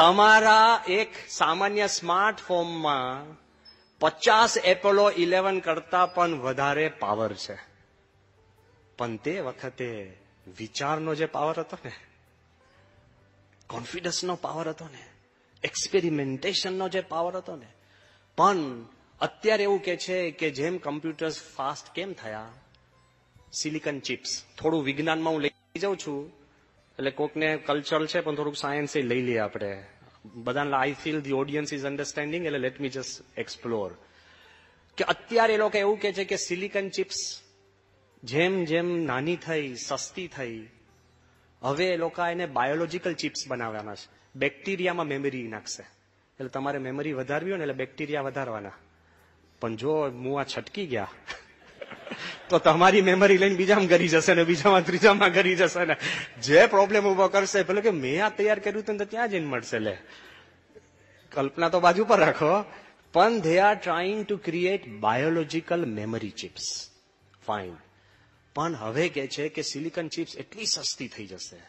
Speaker 2: તમારા એક સામાન્ય સ્માર્ટફોનમાં પચાસ એપોલો ઇલેવન કરતા પણ વધારે પાવર છે પણ તે વખતે વિચારનો જે પાવર હતો ને કોન્ફિડન્સનો પાવર હતો ને એક્સપેરિમેન્ટેશનનો જે પાવર હતો ને પણ અત્યારે એવું કે છે કે જેમ કમ્પ્યુટર્સ ફાસ્ટ કેમ થયા સિલિકન ચિપ્સ થોડું વિજ્ઞાનમાં હું લઈ જાઉં છું એટલે કોકને કલ્ચર છે પણ થોડુંક સાયન્સ લઈ લઈએ આપણે બધાને I feel the audience is understanding એટલે લેટ મી જસ્ટ એક્સપ્લોર કે અત્યારે એ લોકો એવું કે છે કે સિલિકન ચિપ્સ જેમ જેમ નાની થઈ સસ્તી થઈ હવે એ લોકો એને બાયોલોજીકલ ચિપ્સ બનાવવાના છે બેક્ટેરિયામાં મેમરી નાખશે એટલે તમારે મેમરી વધારવી હોય ને એટલે બેક્ટેરિયા વધારવાના પણ જો હું આ છટકી ગયા તો તમારી મેમરી લઈને બીજામાં ગરી જશે ને બીજામાં ત્રીજામાં ગરી જશે ને જે પ્રોબ્લેમ ઉભો કરશે પેલો કે મેં આ તૈયાર કર્યું હતું તો ત્યાં જઈને મળશે લે કલ્પના તો બાજુ પર રાખો પણ they are trying to create biological memory chips fine પણ હવે કે છે કે સિલિકન ચિપ્સ એટલી સસ્તી થઈ જશે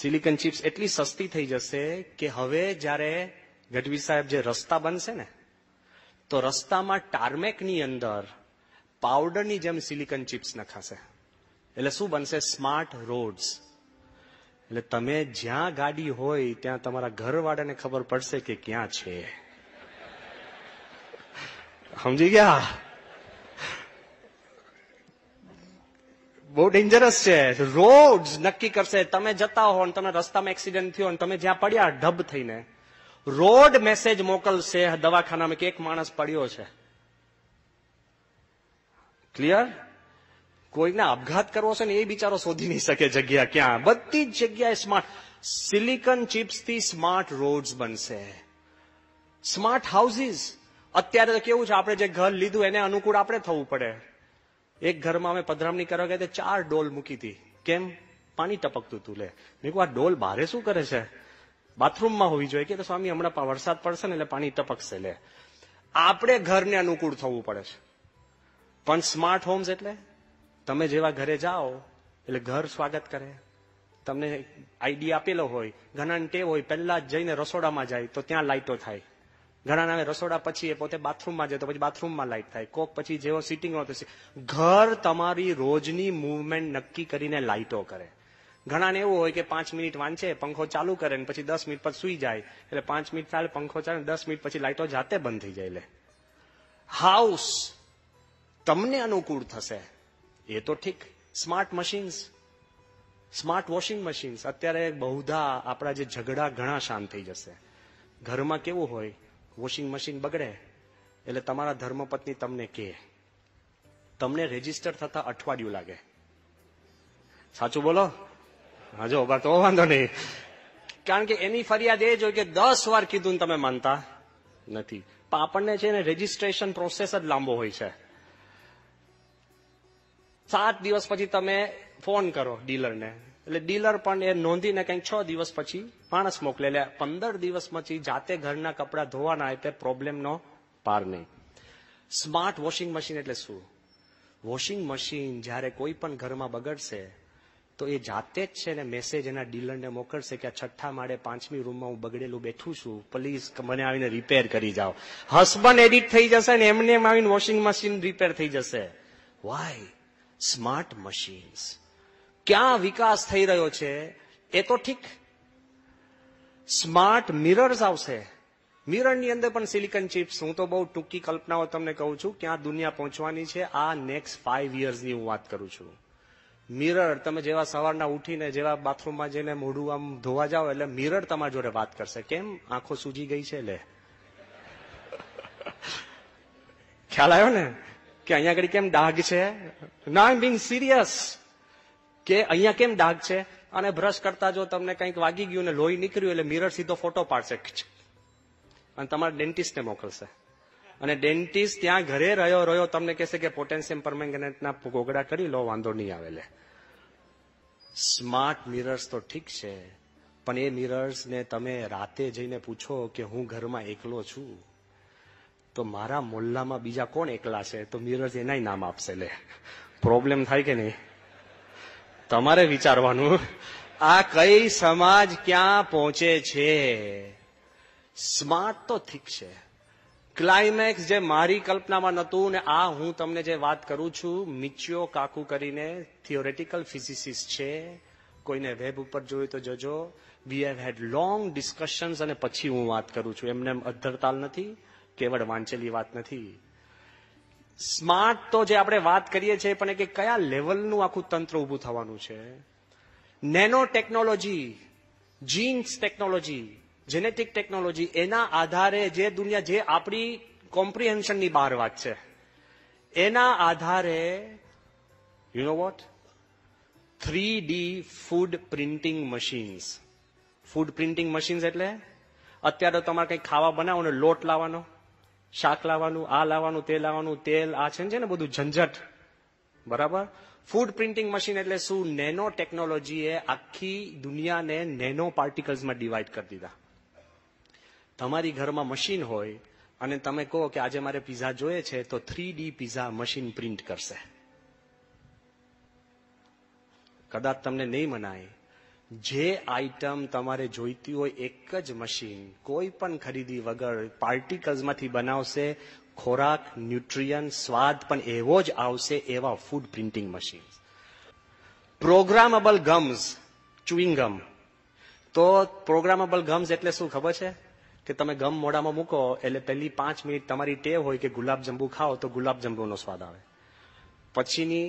Speaker 2: સિલિકન ચિપ્સ એટલી સસ્તી થઈ જશે કે હવે જ્યારે ગઢવી સાહેબ જે રસ્તા બનશે ને તો રસ્તામાં ટાર્મેકની અંદર પાવડરની જેમ સિલિકન ચિપ્સ નખાશે એટલે શું બનશે સ્માર્ટ રોડ્સ એટલે તમે જ્યાં ગાડી હોય ત્યાં તમારા ઘરવાળાને ખબર પડશે કે ક્યાં છે સમજી ગયા બહુ ડેન્જરસ છે રોડ નક્કી કરશે તમે જતા હો તમને રસ્તામાં એક્સિડન્ટ થયો તમે જ્યાં પડ્યા ઢબ થઈને રોડ મેસેજ મોકલશે દવાખાનામાં કે એક માણસ પડ્યો છે ક્લિયર કોઈને આપઘાત કરવો છે ને એ બિચારો શોધી નહીં શકે જગ્યા ક્યાં બધી જ જગ્યાએ સ્માર્ટ સિલિકોન ચિપ્સથી સ્માર્ટ રોડ્સ બનશે સ્માર્ટ હાઉસીસ અત્યારે તો કેવું છે આપણે જે ઘર લીધું એને અનુકૂળ આપણે થવું પડે એક ઘરમાં અમે પધરામણી કરવા ગયા ચાર ડોલ મૂકી હતી કેમ પાણી ટપકતું તું લે મેં આ ડોલ બારે શું કરે છે બાથરૂમમાં હોવી જોઈએ કે સ્વામી હમણાં વરસાદ પડશે ને એટલે પાણી ટપકશે લે આપણે ઘરને અનુકૂળ થવું પડે છે પણ સ્માર્ટ હોમ્સ એટલે તમે જેવા ઘરે જાઓ એટલે ઘર સ્વાગત કરે તમને આઈડી આપેલો હોય ઘણાને ટેવ હોય પહેલા જ જઈને રસોડામાં જાય તો ત્યાં લાઇટો થાય ઘણાના આવે રસોડા પછી એ પોતે બાથરૂમમાં જાય તો પછી બાથરૂમમાં લાઇટ થાય કોક પછી જેવો સિટિંગમાં થશે ઘર તમારી રોજની મૂવમેન્ટ નક્કી કરીને લાઇટો કરે ઘણાને એવું હોય કે પાંચ મિનિટ વાંચે પંખો ચાલુ કરે ને પછી દસ મિનિટ પર સુઈ જાય એટલે પાંચ મિનિટ ચાલે પંખો ચાલે દસ મિનિટ પછી લાઇટો જાતે બંધ થઈ જાય લે હાઉસ તમને અનુકૂળ થશે એ તો ઠીક smart machines smart washing machines અત્યારે બહુધા આપણા જે ઝઘડા ઘણા શાંત થઈ જશે ઘરમાં કેવું હોય વોશિંગ મશીન બગડે એટલે તમારા ધર્મપત્ની તમને કહે તમને રજીસ્ટર થતા અઠવાડિયું લાગે સાચું બોલો હા જો બા તો વાંધો નહીં કારણ કે એની ફરિયાદ એ જ હોય કે દસ વાર કીધું તમે માનતા નથી પણ આપણને છે ને રજીસ્ટ્રેશન પ્રોસેસ જ લાંબો હોય છે સાત દિવસ પછી તમે ફોન કરો ડીલરને એટલે ડીલર પણ એ નોંધીને કંઈક છ દિવસ પછી માણસ મોકલે લે પંદર દિવસ પછી જાતે ઘરના કપડાં ધોવાના એટલે પ્રોબ્લેમનો પાર નહીં સ્માર્ટ વોશિંગ મશીન એટલે શું વોશિંગ મશીન જ્યારે કોઈ પણ ઘરમાં બગડશે તો એ જાતે જ છે ને મેસેજ એના ડીલરને મોકલશે કે આ છઠ્ઠા માળે પાંચમી રૂમમાં હું બગડેલું બેઠું છું પ્લીઝ મને આવીને રિપેર કરી જાઓ હસબન્ડ એડિટ થઈ જશે ને એમને એમ આવીને વોશિંગ મશીન રિપેર થઈ જશે વાય સ્માર્ટ મશીન્સ ક્યાં વિકાસ થઈ રહ્યો છે એ તો ઠીક સ્માર્ટ મિરર્સ આવશે મિરરની અંદર પણ સિલિકન ચિપ્સ હું તો બહુ ટૂંકી કલ્પનાઓ તમને કહું છું ક્યાં દુનિયા પહોંચવાની છે આ નેક્સ્ટ ફાઈવ યર્સની હું વાત કરું છું મિરર તમે જેવા સવારના ઉઠીને જેવા બાથરૂમમાં જઈને મોઢું આમ ધોવા જાઓ એટલે મિરર તમારી જોડે વાત કરશે કેમ આંખો સૂજી ગઈ છે લે ખ્યાલ આવ્યો ને કે અહીંયા આગળ કેમ ડાઘ છે ના આઈ બિંગ સિરિયસ કે અહીંયા કેમ ડાઘ છે અને બ્રશ કરતા જો તમને કંઈક વાગી ગયું ને લોહી નીકળ્યું એટલે મિરર સીધો ફોટો પાડશે અને તમારા ડેન્ટિસ્ટને મોકલશે અને ડેન્ટિસ્ટ ત્યાં ઘરે રહ્યો રહ્યો તમને કહેશે કે પોટેન્શિયમ પરમેંગનેટના ગોગડા કરી લો વાંધો નહીં આવેલે સ્માર્ટ મિરર્સ તો ઠીક છે પણ એ મિરર્સને તમે રાતે જઈને પૂછો કે હું ઘરમાં એકલો છું તો મારા મોલ્લામાં બીજા કોણ એકલા છે તો મિરર એનાય નામ આપશે લે પ્રોબ્લેમ થાય કે નહીં તમારે વિચારવાનું આ કઈ સમાજ ક્યાં પહોંચે છે સ્માર્ટ તો ઠીક છે ક્લાઇમેક્સ જે મારી કલ્પનામાં નહોતું ને આ હું તમને જે વાત કરું છું મિચ્યો કાકુ કરીને થિયોરેટિકલ ફિઝિસિસ્ટ છે કોઈને વેબ ઉપર જોયું તો જજો we have had long discussions અને પછી હું વાત કરું છું એમને અધ્ધરતાલ નથી કેવળ વાંચેલી વાત નથી સ્માર્ટ તો જે આપણે વાત કરીએ છીએ પણ કે કયા લેવલનું આખું તંત્ર ઊભું થવાનું છે nano technology genes technology genetic technology એના આધારે જે દુનિયા જે આપણી કોમ્પ્રિહેન્શનની બહાર વાત છે એના આધારે you know what three D food printing machines food printing machines એટલે અત્યારે તમારે કંઈ ખાવા બનાવો ને લોટ લાવવાનો શાક લાવવાનું આ લાવવાનું તે લાવવાનું તેલ આ છે ને બધું ઝંઝટ બરાબર ફૂડ પ્રિન્ટિંગ મશીન એટલે શું નેનો ટેકનોલોજીએ આખી દુનિયાને નેનો પાર્ટિકલ્સમાં ડિવાઈડ કરી દીધા તમારી ઘરમાં મશીન હોય અને તમે કહો કે આજે મારે પીઝા જોઈએ છે તો three D pizza machine print કરશે કદાચ તમને નહીં મનાય જે આઈટમ તમારે જોઈતી હોય એક જ મશીન કોઈ પણ ખરીદી વગર પાર્ટિકલ્સમાંથી બનાવશે ખોરાક ન્યુટ્રિયન સ્વાદ પણ એવો જ આવશે એવા food printing machine programmable gums chewing gum તો પ્રોગ્રામેબલ ગમ્સ એટલે શું ખબર છે કે તમે ગમ મોડામાં મૂકો એટલે પહેલી પાંચ મિનિટ તમારી ટેવ હોય કે ગુલાબજંબુ ખાઓ તો ગુલાબજંબુનો સ્વાદ આવે પછીની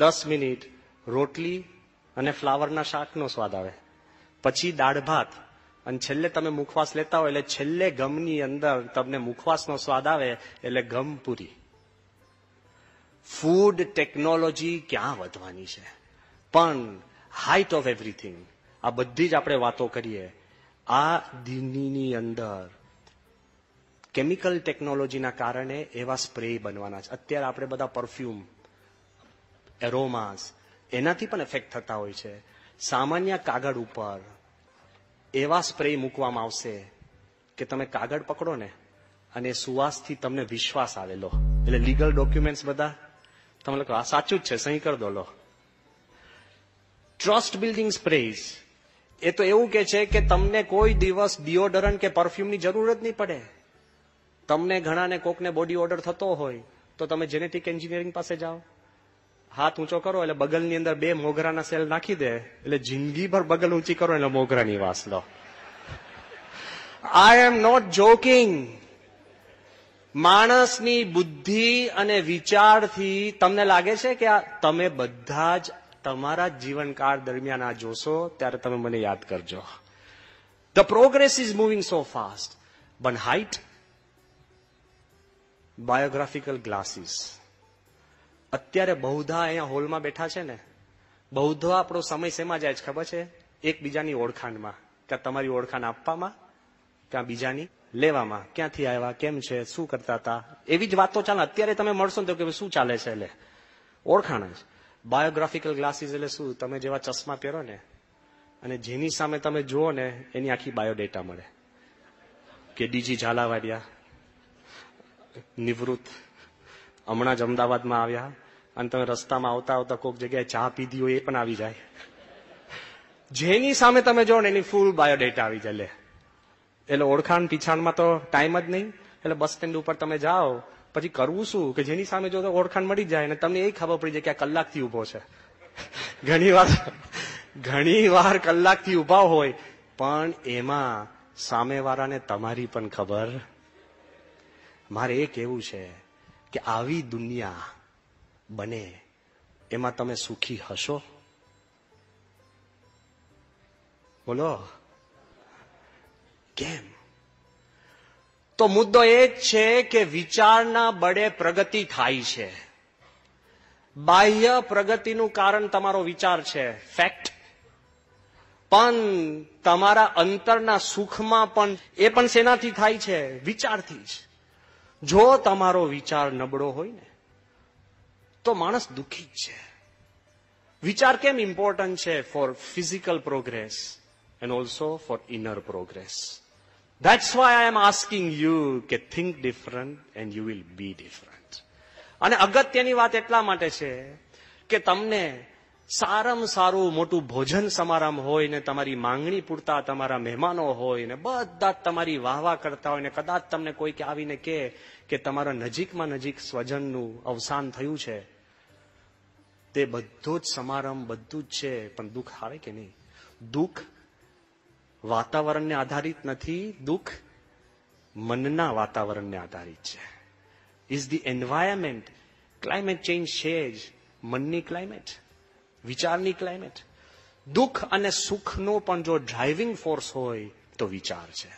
Speaker 2: દસ મિનિટ રોટલી અને ફ્લાવરના શાકનો સ્વાદ આવે પછી દાળ ભાત અને છેલ્લે તમે મુખવાસ લેતા હોય એટલે છેલ્લે ગમની અંદર તમને મુખવાસનો સ્વાદ આવે એટલે ગમ પૂરી ફૂડ ટેકનોલોજી ક્યાં વધવાની છે પણ હાઇટ ઓફ એવરીથિંગ આ બધી જ આપણે વાતો કરીએ આ દિનની અંદર કેમિકલ ટેકનોલોજીના કારણે એવા સ્પ્રે બનવાના છે અત્યારે આપણે બધા પરફ્યુમ એરોમાસ એનાથી પણ ઇફેક્ટ થતા હોય છે સામાન્ય કાગળ ઉપર એવા સ્પ્રે મૂકવામાં આવશે કે તમે કાગળ પકડો ને અને સુવાસથી તમને વિશ્વાસ આવેલો એટલે લીગલ ડોક્યુમેન્ટ્સ બધા તમે લોકો આ સાચું જ છે સહી કરી દો લો ટ્રસ્ટ બિલ્ડિંગ સ્પ્રેઝ એ તો એવું કે છે કે તમને કોઈ દિવસ ડિયોડરન્ટ કે પરફ્યુમની જરૂર જ નહીં પડે તમને ઘણાને કોકને બોડી ઓર્ડર થતો હોય તો તમે જેનેટિક એન્જિનિયરિંગ પાસે જાઓ હાથ ઊંચો કરો એટલે બગલની અંદર બે મોગરાના સેલ નાખી દે એટલે જિંદગીભર બગલ ઊંચી કરો એટલે મોગરાની વાસ લો આઈ એમ નોટ જોકિંગ માણસની બુદ્ધિ અને વિચારથી તમને લાગે છે કે તમે બધા જ તમારા જીવનકાળ દરમિયાન આ જોશો ત્યારે તમે મને યાદ કરજો the progress is moving so fast બન હાઇટ બાયોગ્રાફિકલ ગ્લાસીસ અત્યારે બહુધા અહીંયા હોલમાં બેઠા છે ને બહુધા આપણો સમય શેમાં જાય છે ખબર છે એકબીજાની ઓળખાણમાં ત્યાં તમારી ઓળખાણ આપવામાં ત્યાં બીજાની લેવામાં ક્યાંથી આવ્યા કેમ છે શું કરતા હતા એવી જ વાતો ચાલે અત્યારે તમે મળશો ને તો કે શું ચાલે છે એટલે ઓળખાણ જ બાયોગ્રાફિકલ ગ્લાસીસ એટલે શું તમે જેવા ચશ્મા પહેરો ને અને જેની સામે તમે જુઓ ને એની આખી બાયોડેટા મળે કે ડીજી ઝાલાવાડિયા નિવૃત્ત હમણાં જ અમદાવાદમાં આવ્યા અને તમે રસ્તામાં આવતા આવતા કોઈક જગ્યાએ ચા પીધી હોય એ પણ આવી જાય જેની સામે તમે જો એની ફૂલ બાયોડેટા આવી જાય એટલે ઓળખાણ પીછાણમાં તો ટાઈમ જ નહીં એટલે બસ સ્ટેન્ડ ઉપર તમે જાઓ પછી કરવું શું કે જેની સામે જો ઓળખાણ મળી જાય ને તમને એ ખબર પડી જાય કે આ કલાકથી ઉભો છે ઘણી વાર ઘણી વાર કલાકથી ઉભા હોય પણ એમાં સામેવાળાને તમારી પણ ખબર મારે એ કેવું છે કે આવી દુનિયા બને એમાં તમે સુખી હશો બોલો કેમ તો મુદ્દો એ જ છે કે વિચારના બળે પ્રગતિ થાય છે બાહ્ય પ્રગતિનું કારણ તમારો વિચાર છે ફેક્ટ પણ તમારા અંતરના સુખમાં પણ એ પણ શેનાથી થાય છે વિચારથી જ જો તમારો વિચાર નબળો હોય ને તો માણસ દુઃખી જ છે વિચાર કેમ ઇમ્પોર્ટન્ટ છે for physical progress and also for inner progress that's why I am asking you કે think different and you will be different અને અગત્યની વાત એટલા માટે છે કે તમને સારામાં સારું મોટું ભોજન સમારંભ હોય ને તમારી માંગણી પૂરતા તમારા મહેમાનો હોય ને બધા તમારી વાહવાહ કરતા હોય ને કદાચ તમને કોઈ કે આવીને કહે કે તમારા નજીકમાં નજીક સ્વજનનું અવસાન થયું છે તે બધો જ સમારંભ બધું જ છે પણ દુઃખ આવે કે નહીં દુઃખ વાતાવરણને આધારિત નથી દુઃખ મનના વાતાવરણને આધારિત છે is the environment climate change છે જ મનની ક્લાઇમેટ વિચારની ક્લાઇમેટ દુઃખ અને સુખનો પણ જો ડ્રાઇવિંગ ફોર્સ હોય તો વિચાર છે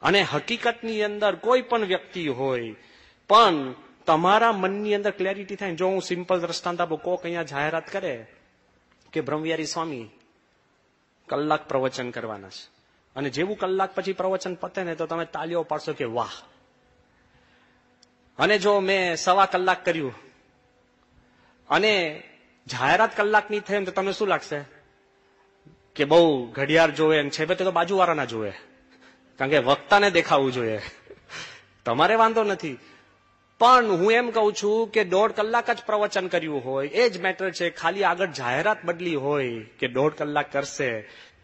Speaker 2: અને હકીકતની અંદર કોઈ પણ વ્યક્તિ હોય પણ તમારા મનની અંદર ક્લેરિટી થાય જો હું સિમ્પલ દ્રષ્ટાંત આપું કોક અહીંયા જાહેરાત કરે કે બ્રહ્મવિહારી સ્વામી કલાક પ્રવચન કરવાના છે અને જેવું કલાક પછી પ્રવચન પતે ને તો તમે તાલીઓ પાડશો કે વાહ અને જો મેં સવા કલાક કર્યું અને જાહેરાત કલાકની થઈ તો તમને શું લાગશે કે બહુ ઘડિયાળ જોવે એમ છે તો બાજુવાળાના જોવે કારણ કે વક્તાને દેખાવું જોઈએ તમારે વાંધો નથી પણ હું એમ કહું છું કે દોઢ કલાક જ પ્રવચન કર્યું હોય એ જ મેટર છે ખાલી આગળ જાહેરાત બદલી હોય કે દોઢ કલાક કરશે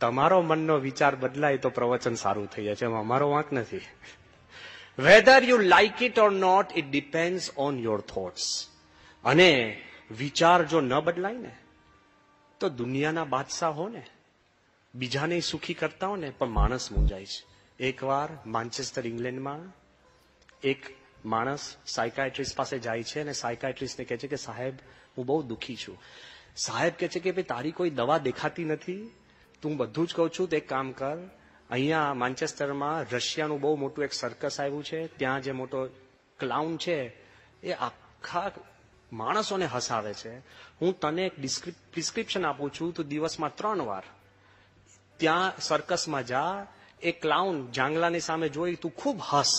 Speaker 2: તમારો મનનો વિચાર બદલાય તો પ્રવચન સારું થઈ જાય છે એમાં અમારો વાંક નથી whether you like it or not it depend on your thoughts અને વિચાર જો ન બદલાય ને તો દુનિયાના બાદશાહ હો ને બીજાને સુખી કરતા હો ને પણ માણસ મૂંઝાય છે એકવાર માન્ચેસ્ટર ઇંગ્લેન્ડમાં એક માણસ સાયકાટ્રિસ્ટ પાસે જાય છે અને સાયકાટ્રિસ્ટને કહે છે કે સાહેબ હું બહુ દુઃખી છું સાહેબ કહે છે કે ભાઈ તારી કોઈ દવા દેખાતી નથી તું બધું જ કહું છું તો એક કામ કર અહીંયા માન્ચેસ્ટરમાં રશિયાનું બહુ મોટું એક સર્કસ આવ્યું છે ત્યાં જે મોટો ક્લાઉન છે એ આખા માણસોને હસાવે છે હું તને એક પ્રિસ્ક્રિપ્શન આપું છું તું દિવસમાં ત્રણ વાર ત્યાં સર્કસમાં જા એ ક્લાઉન જાંગલાની સામે જોઈ તું ખૂબ હસ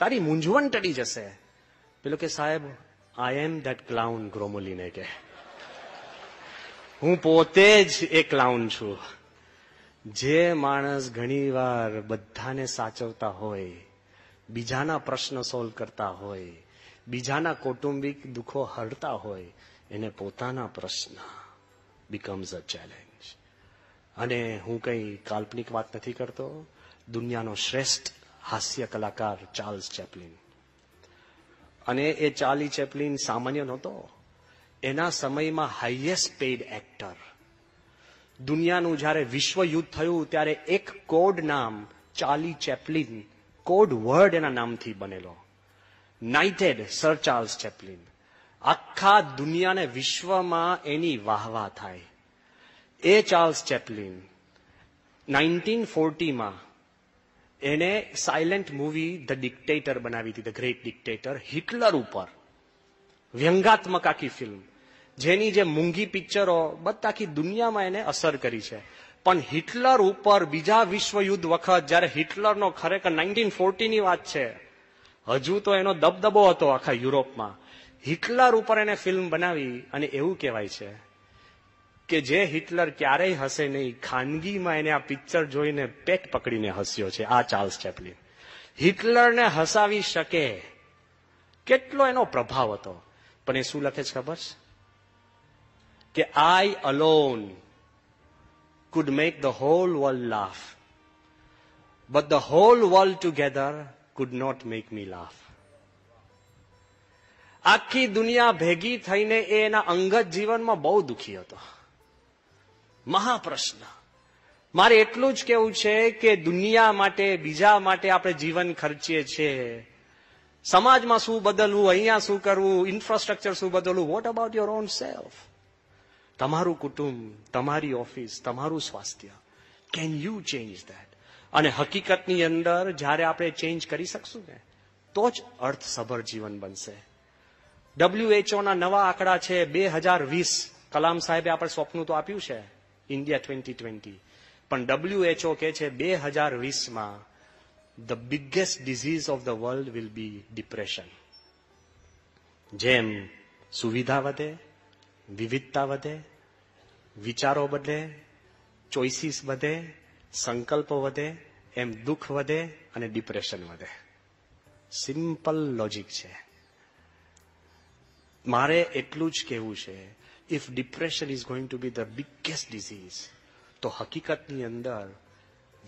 Speaker 2: તારી મૂંઝવણ ટળી જશે પેલો કે સાહેબ આઈ એમ ધેટ ક્લાઉન ગ્રોમોલીને કે હું પોતે જ એ ક્લાઉન છું જે માણસ ઘણીવાર બધાને સાચવતા હોય બીજાના પ્રશ્ન સોલ્વ કરતા હોય બીજાના કૌટુંબિક દુઃખો હરતા હોય એને પોતાના પ્રશ્ન બીકમ્સ અ ચેલેન્જ અને હું કંઈ કાલ્પનિક વાત નથી કરતો દુનિયાનો શ્રેષ્ઠ હાસ્ય કલાકાર ચાર્લ્સ ચેપલિન અને એ ચાર્લી ચેપલિન સામાન્ય નહોતો એના સમયમાં હાઈએસ્ટ પેઇડ એક્ટર દુનિયાનું જ્યારે વિશ્વ યુદ્ધ થયું ત્યારે એક કોડ નામ ચાર્લી ચેપલિન કોડ વર્ડ એના નામથી બનેલો નાઇટેડ સર ચાર્લ્સ ચેપલિન આખા દુનિયાને વિશ્વમાં એની વાહવા થાય એ ચાર્લ્સ ચેપલિન નાઇન્ટીન ફોર્ટીમાં એને સાયલેન્ટ મૂવી ધ ડિક્ટેટર બનાવી હતી ધ ગ્રેટ ડિક્ટેટર હિટલર ઉપર વ્યંગાત્મક આખી ફિલ્મ જેની જે મૂંગી પિક્ચરો બધા આખી દુનિયામાં એને અસર કરી છે પણ હિટલર ઉપર બીજા વિશ્વ યુદ્ધ વખત જ્યારે હિટલરનો ખરેખર નાઇન્ટીન ફોર્ટીની વાત છે હજુ તો એનો દબદબો હતો આખા યુરોપમાં હિટલર ઉપર એને ફિલ્મ બનાવી અને એવું કહેવાય છે કે જે હિટલર ક્યારેય હસે નહીં ખાનગીમાં એને આ પિક્ચર જોઈને પેટ પકડીને હસ્યો છે આ ચાર્લ્સ ચેપલિન હિટલરને હસાવી શકે કેટલો એનો પ્રભાવ હતો પણ એ શું લખે છે ખબર છે કે I alone could make the whole world laugh. But the whole world together could not make me laugh આખી દુનિયા ભેગી થઈને એ એના અંગત જીવનમાં બહુ દુખી હતો મહાપ્રશ્ન મારે એટલું જ કેવું છે કે દુનિયા માટે બીજા માટે આપણે જીવન ખર્ચીએ છીએ સમાજમાં શું બદલવું અહીંયા શું કરવું ઇન્ફ્રાસ્ટ્રક્ચર શું બદલવું what about your own self તમારું કુટુંબ તમારી ઓફિસ તમારું સ્વાસ્થ્ય કેન યુ ચેન્જ ધેટ અને હકીકતની અંદર જ્યારે આપણે ચેન્જ કરી શકશું ને તો જ અર્થસભર જીવન બનશે ડબ્લ્યુએચઓના નવા આંકડા છે બે હજાર વીસ કલામ સાહેબે આપણે સ્વપ્ન તો આપ્યું છે ઇન્ડિયા ટ્વેન્ટી ટ્વેન્ટી પણ ડબલ્યુએચઓ કે છે બે હજાર વીસમાં the biggest disease of the world will be depression જેમ સુવિધા વધે વિવિધતા વધે વિચારો બદલે ચોઇસીસ વધે સંકલ્પ વધે એમ દુઃખ વધે અને ડિપ્રેશન વધે સિમ્પલ લોજિક છે મારે એટલું જ કહેવું છે if depression is going to be the biggest disease તો હકીકતની અંદર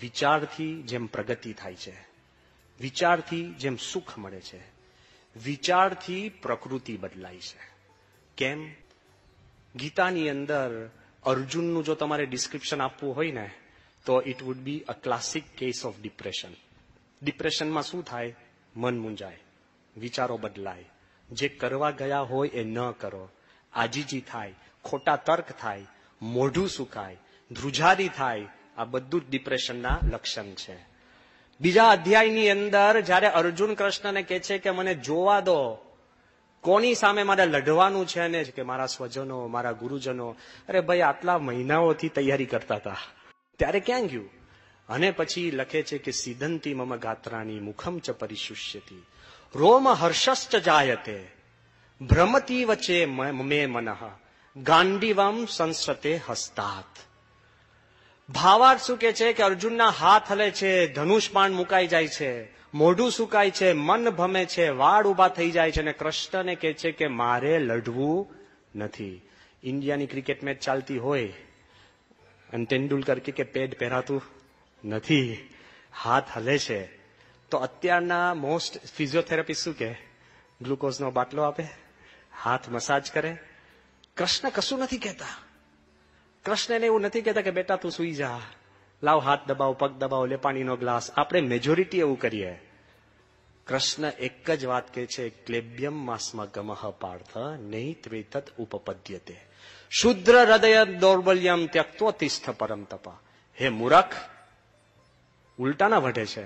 Speaker 2: વિચારથી જેમ પ્રગતિ થાય છે વિચારથી જેમ સુખ મળે છે વિચારથી પ્રકૃતિ બદલાય છે કેમ ગીતાની અંદર અર્જુનનું જો તમારે ડિસ્ક્રિપ્શન આપવું હોય ને તો it would be a classic case of depression ડિપ્રેશનમાં શું થાય મન મૂંઝાય વિચારો બદલાય જે કરવા ગયા હોય એ ન કરો આજીજી થાય ખોટા તર્ક થાય મોઢું સુકાય ધ્રુજારી થાય આ બધું જ ડિપ્રેશનના લક્ષણ છે બીજા અધ્યાયની અંદર જ્યારે અર્જુન કૃષ્ણને કહે છે કે મને જોવા દો કોની સામે મારે લઢવાનું છે ને કે મારા સ્વજનો મારા ગુરુજનો અરે ભાઈ આટલા મહિનાઓથી તૈયારી કરતા હતા ત્યારે ક્યાં ગયું અને પછી લખે છે કે સિદ્ધંતી મમ ગાત્રાની મુખમ ચ પરિશુષ્યતી રોમ હર્ષશ્ચ જાયતે ભ્રમતી વચ્ચે મે મનઃ ગાંડીવામ સંસતે હસ્તાત ભાવાર્થ શું કે છે કે અર્જુનના હાથ હલે છે ધનુષ બાણ મુકાઈ જાય છે મોઢું સુકાય છે મન ભમે છે વાળ ઉભા થઈ જાય છે અને કૃષ્ણને કહે છે કે મારે લડવું નથી ઇન્ડિયાની ક્રિકેટ મેચ ચાલતી હોય અને તેંડુલકર કે પેડ પહેરાતું નથી હાથ હલે છે તો અત્યારના મોસ્ટ ફિઝિયોથેરાપી શું કે ગ્લુકોઝનો બાટલો આપે હાથ મસાજ કરે કૃષ્ણ કશું નથી કહેતા કૃષ્ણને એવું નથી કહેતા કે બેટા તું સુઈ જા લાવ હાથ દબાવો પગ દબાવો લે પાણીનો ગ્લાસ આપણે મેજોરિટી એવું કરીએ કૃષ્ણ એક જ વાત કે છે ક્લેબ્યમ માસમાં ગમહ પાર્થ નહીં ત્રિતત ઉપપદ્યતે શુદ્ર હૃદય દૌર્બલ્યમ ત્યક્તો તિષ્ઠ પરમ તપા હે મૂરખ ઉલટાના વઢે છે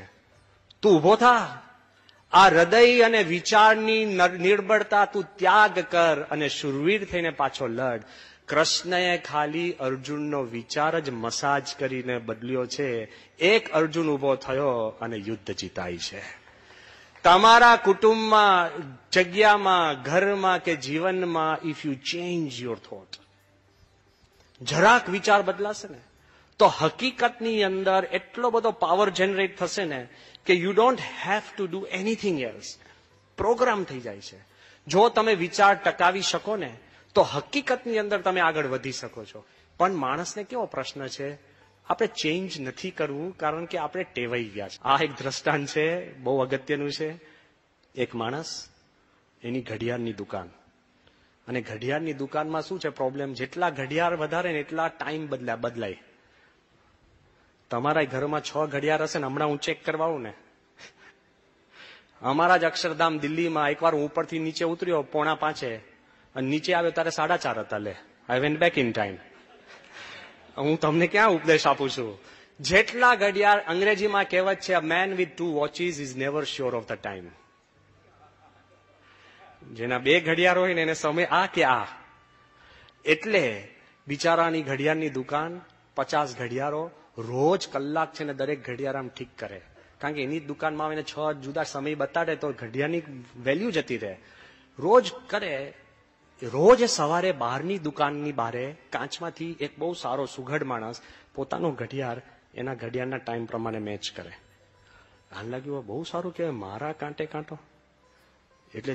Speaker 2: તું ઉભો થા આ હૃદય અને વિચારની નિર્બળતા તું ત્યાગ કર અને શુરવીર થઈને પાછો લડ કૃષ્ણએ ખાલી અર્જુનનો વિચાર જ મસાજ કરીને બદલ્યો છે એક અર્જુન ઉભો થયો અને યુદ્ધ જીતાય છે તમારા કુટુંબમાં જગ્યામાં ઘરમાં કે જીવનમાં if you change your thought જરાક વિચાર બદલાશે ને તો હકીકતની અંદર એટલો બધો પાવર જનરેટ થશે ને કે you don't have to do anything else program થઈ જાય છે જો તમે વિચાર ટકાવી શકો ને તો હકીકતની અંદર તમે આગળ વધી શકો છો પણ માણસને કેવો પ્રશ્ન છે આપણે ચેન્જ નથી કરવું કારણ કે આપણે ટેવાઈ ગયા છે આ એક દ્રષ્ટાંત છે બહુ અગત્યનું છે એક માણસ એની ઘડિયાળની દુકાન અને ઘડિયાળની દુકાનમાં શું છે પ્રોબ્લેમ જેટલા ઘડિયાળ વધારે ને એટલા ટાઈમ બદલાય બદલાય તમારા ઘરમાં છ ઘડિયાળ હશે ને હમણાં હું ચેક કરવા આવું ને અમારા જ અક્ષરધામ દિલ્હીમાં એકવાર હું ઉપરથી નીચે ઉતર્યો પોણા પાંચે અને નીચે આવ્યો ત્યારે સાડા ચાર હતા લે I went back in time હું તમને ક્યાં ઉપદેશ આપું છું જેટલા ઘડિયાળ અંગ્રેજીમાં કહેવત છે man with two watches is never sure of the time જેના બે ઘડિયાળ હોય ને એને સમય આ કે આ એટલે બિચારાની ઘડિયાળની દુકાન પચાસ ઘડિયાળો રોજ કલાક છે ને દરેક ઘડિયાળ આમ ઠીક કરે કારણ કે એની દુકાનમાં આવીને છ જુદા સમય બતાડે તો ઘડિયાળની વેલ્યુ જતી રહે રોજ કરે રોજ સવારે બહારની દુકાનની બારે કાચમાંથી એક બહુ સારો સુઘડ માણસ પોતાનું ઘડિયાળ એના ઘડિયાળના ટાઈમ પ્રમાણે મેચ કરે આને લાગ્યું બહુ સારું કે મારા કાંટે કાંટો એટલે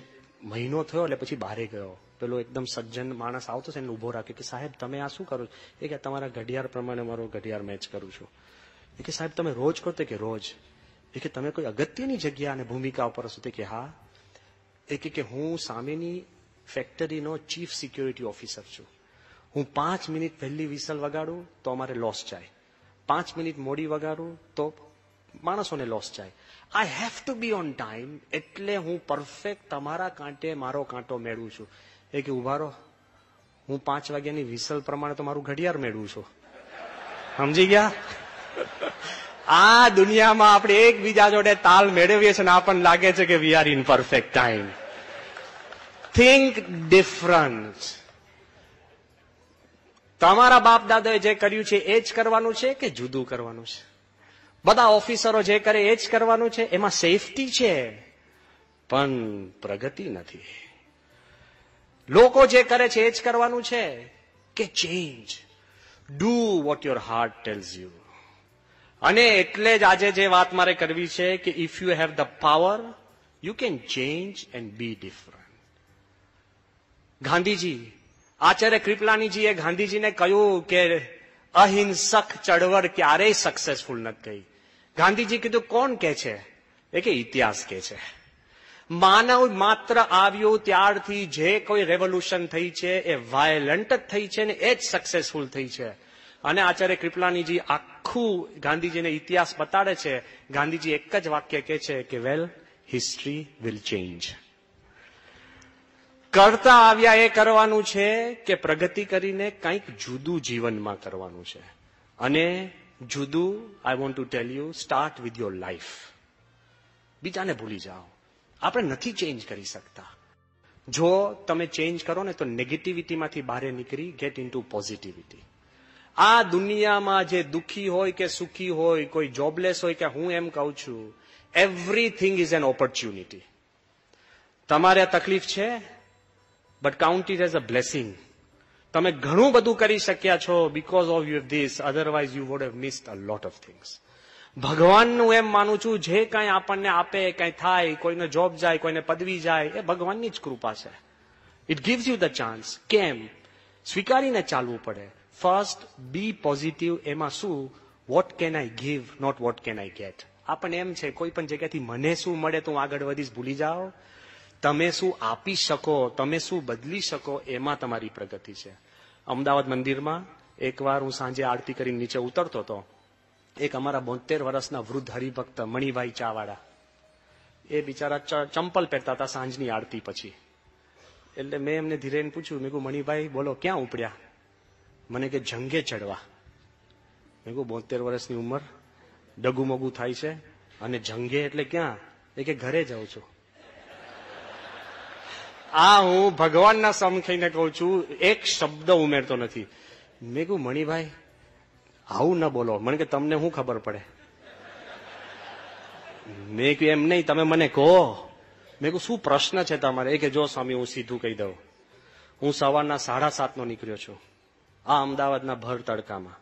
Speaker 2: મહિનો થયો એટલે પછી બહારે ગયો પેલો એકદમ સજ્જન માણસ આવતો છે એને ઉભો રાખ્યો કે સાહેબ તમે આ શું કરો એ કે તમારા ઘડિયાળ પ્રમાણે મારો ઘડિયાળ મેચ કરું છું એ કે સાહેબ તમે રોજ કરતો કે રોજ એ કે તમે કોઈ અગત્યની જગ્યા અને ભૂમિકા ઉપર હશો કે હા એ કે હું સામેની ફેક્ટરીનો ચીફ સિક્યોરિટી ઓફિસર છું હું પાંચ મિનિટ પહેલી વિસલ વગાડું તો અમારે લોસ જાય પાંચ મિનિટ મોડી વગાડું તો માણસોને લોસ જાય I have to be on time એટલે હું પરફેક્ટ તમારા કાંટે મારો કાંટો મેળવું છું એ કે ઉભા રહો હું પાંચ વાગ્યાની વિસલ પ્રમાણે તો મારું ઘડિયાળ મેળવું છું સમજી ગયા આ દુનિયામાં આપણે એકબીજા જોડે તાલ મેળવીએ છીએ અને આપણને લાગે છે કે we are in perfect time think difference તમારા બાપ દાદાએ જે કર્યું છે એ જ કરવાનું છે કે જુદું કરવાનું છે બધા ઓફિસરો જે કરે એ જ કરવાનું છે એમાં સેફટી છે પણ પ્રગતિ નથી લોકો જે કરે છે એ જ કરવાનું છે કે change do what your heart tells you અને એટલે જ આજે જે વાત મારે કરવી છે કે if you have the power you can change and be different Gandhiji આચાર્ય કૃપલાનીજીએ ગાંધીજીને કહ્યું કે અહિંસક ચળવળ ક્યારેય સક્સેસફુલ નથી થઈ ગાંધીજી કીધું કોણ કે છે એ કે ઇતિહાસ કે છે માનવ માત્ર આવ્યો ત્યારથી જે કોઈ રેવોલ્યુશન થઈ છે એ વાયલન્ટ જ થઈ છે ને એ જ સક્સેસફુલ થઈ છે અને આચાર્ય કૃપલાનીજી આખું ગાંધીજીને ઇતિહાસ બતાડે છે ગાંધીજી એક જ વાક્ય કહે છે કે વેલ હિસ્ટ્રી વિલ ચેન્જ કરતા આવ્યા એ કરવાનું છે કે પ્રગતિ કરીને કંઈક જુદું જીવનમાં કરવાનું છે અને જુદું I want to tell you start with your life બીજાને ભૂલી જાઓ આપણે નથી ચેન્જ કરી શકતા જો તમે ચેન્જ કરો ને તો નેગેટિવિટીમાંથી બહાર નીકળી ગેટ ઇન ટુ પોઝિટિવિટી આ દુનિયામાં જે દુઃખી હોય કે સુખી હોય કોઈ જોબલેસ હોય કે હું એમ કહું છું એવરીથિંગ ઇઝ એન ઓપોર્ચ્યુનિટી તમારે આ તકલીફ છે but count it as a blessing તમે ઘણું બધું કરી શક્યા છો because of your this otherwise you would have missed a lot of things ભગવાનનું એમ માનું છું જે કાંઈ આપણને આપે કાંઈ થાય કોઈને જોબ જાય કોઈને પદવી જાય એ ભગવાનની જ કૃપા છે it gives you the chance કેમ સ્વીકારીને ચાલવું પડે ફર્સ્ટ બી પોઝિટિવ એમાં શું what can I give not what can I get આપણને એમ છે કોઈ પણ જગ્યાથી મને શું મળે તો હું આગળ વધીશ ભૂલી જાઓ તમે શું આપી શકો તમે શું બદલી શકો એમાં તમારી પ્રગતિ છે અમદાવાદ મંદિરમાં એકવાર હું સાંજે આરતી કરીને નીચે ઉતરતો હતો એક અમારા બોતેર વર્ષના વૃદ્ધ હરિભક્ત મણિભાઈ ચાવાડા એ બિચારા ચંપલ પહેરતા હતા સાંજની આરતી પછી એટલે મેં એમને ધીરેન પૂછ્યું મેં કહું મણિભાઈ બોલો ક્યાં ઉપડ્યા મને કે જંગે ચડવા મેં કહું બોતેર વર્ષની ઉંમર ડગુમગુ થાય છે અને જંગે એટલે ક્યાં એ કે ઘરે જાઉં છું આ હું ભગવાનના સમખીને કહું છું એક શબ્દ ઉમેરતો નથી મેં કહું મણિભાઈ આવું ન બોલો મને કે તમને શું ખબર પડે મેં કહ્યું એમ નહીં તમે મને કહો મેં કહ્યું શું પ્રશ્ન છે તમારે એ કે જો સ્વામી હું સીધું કહી દઉં હું સવારના સાડા સાતનો નીકળ્યો છું આ અમદાવાદના ભર તડકામાં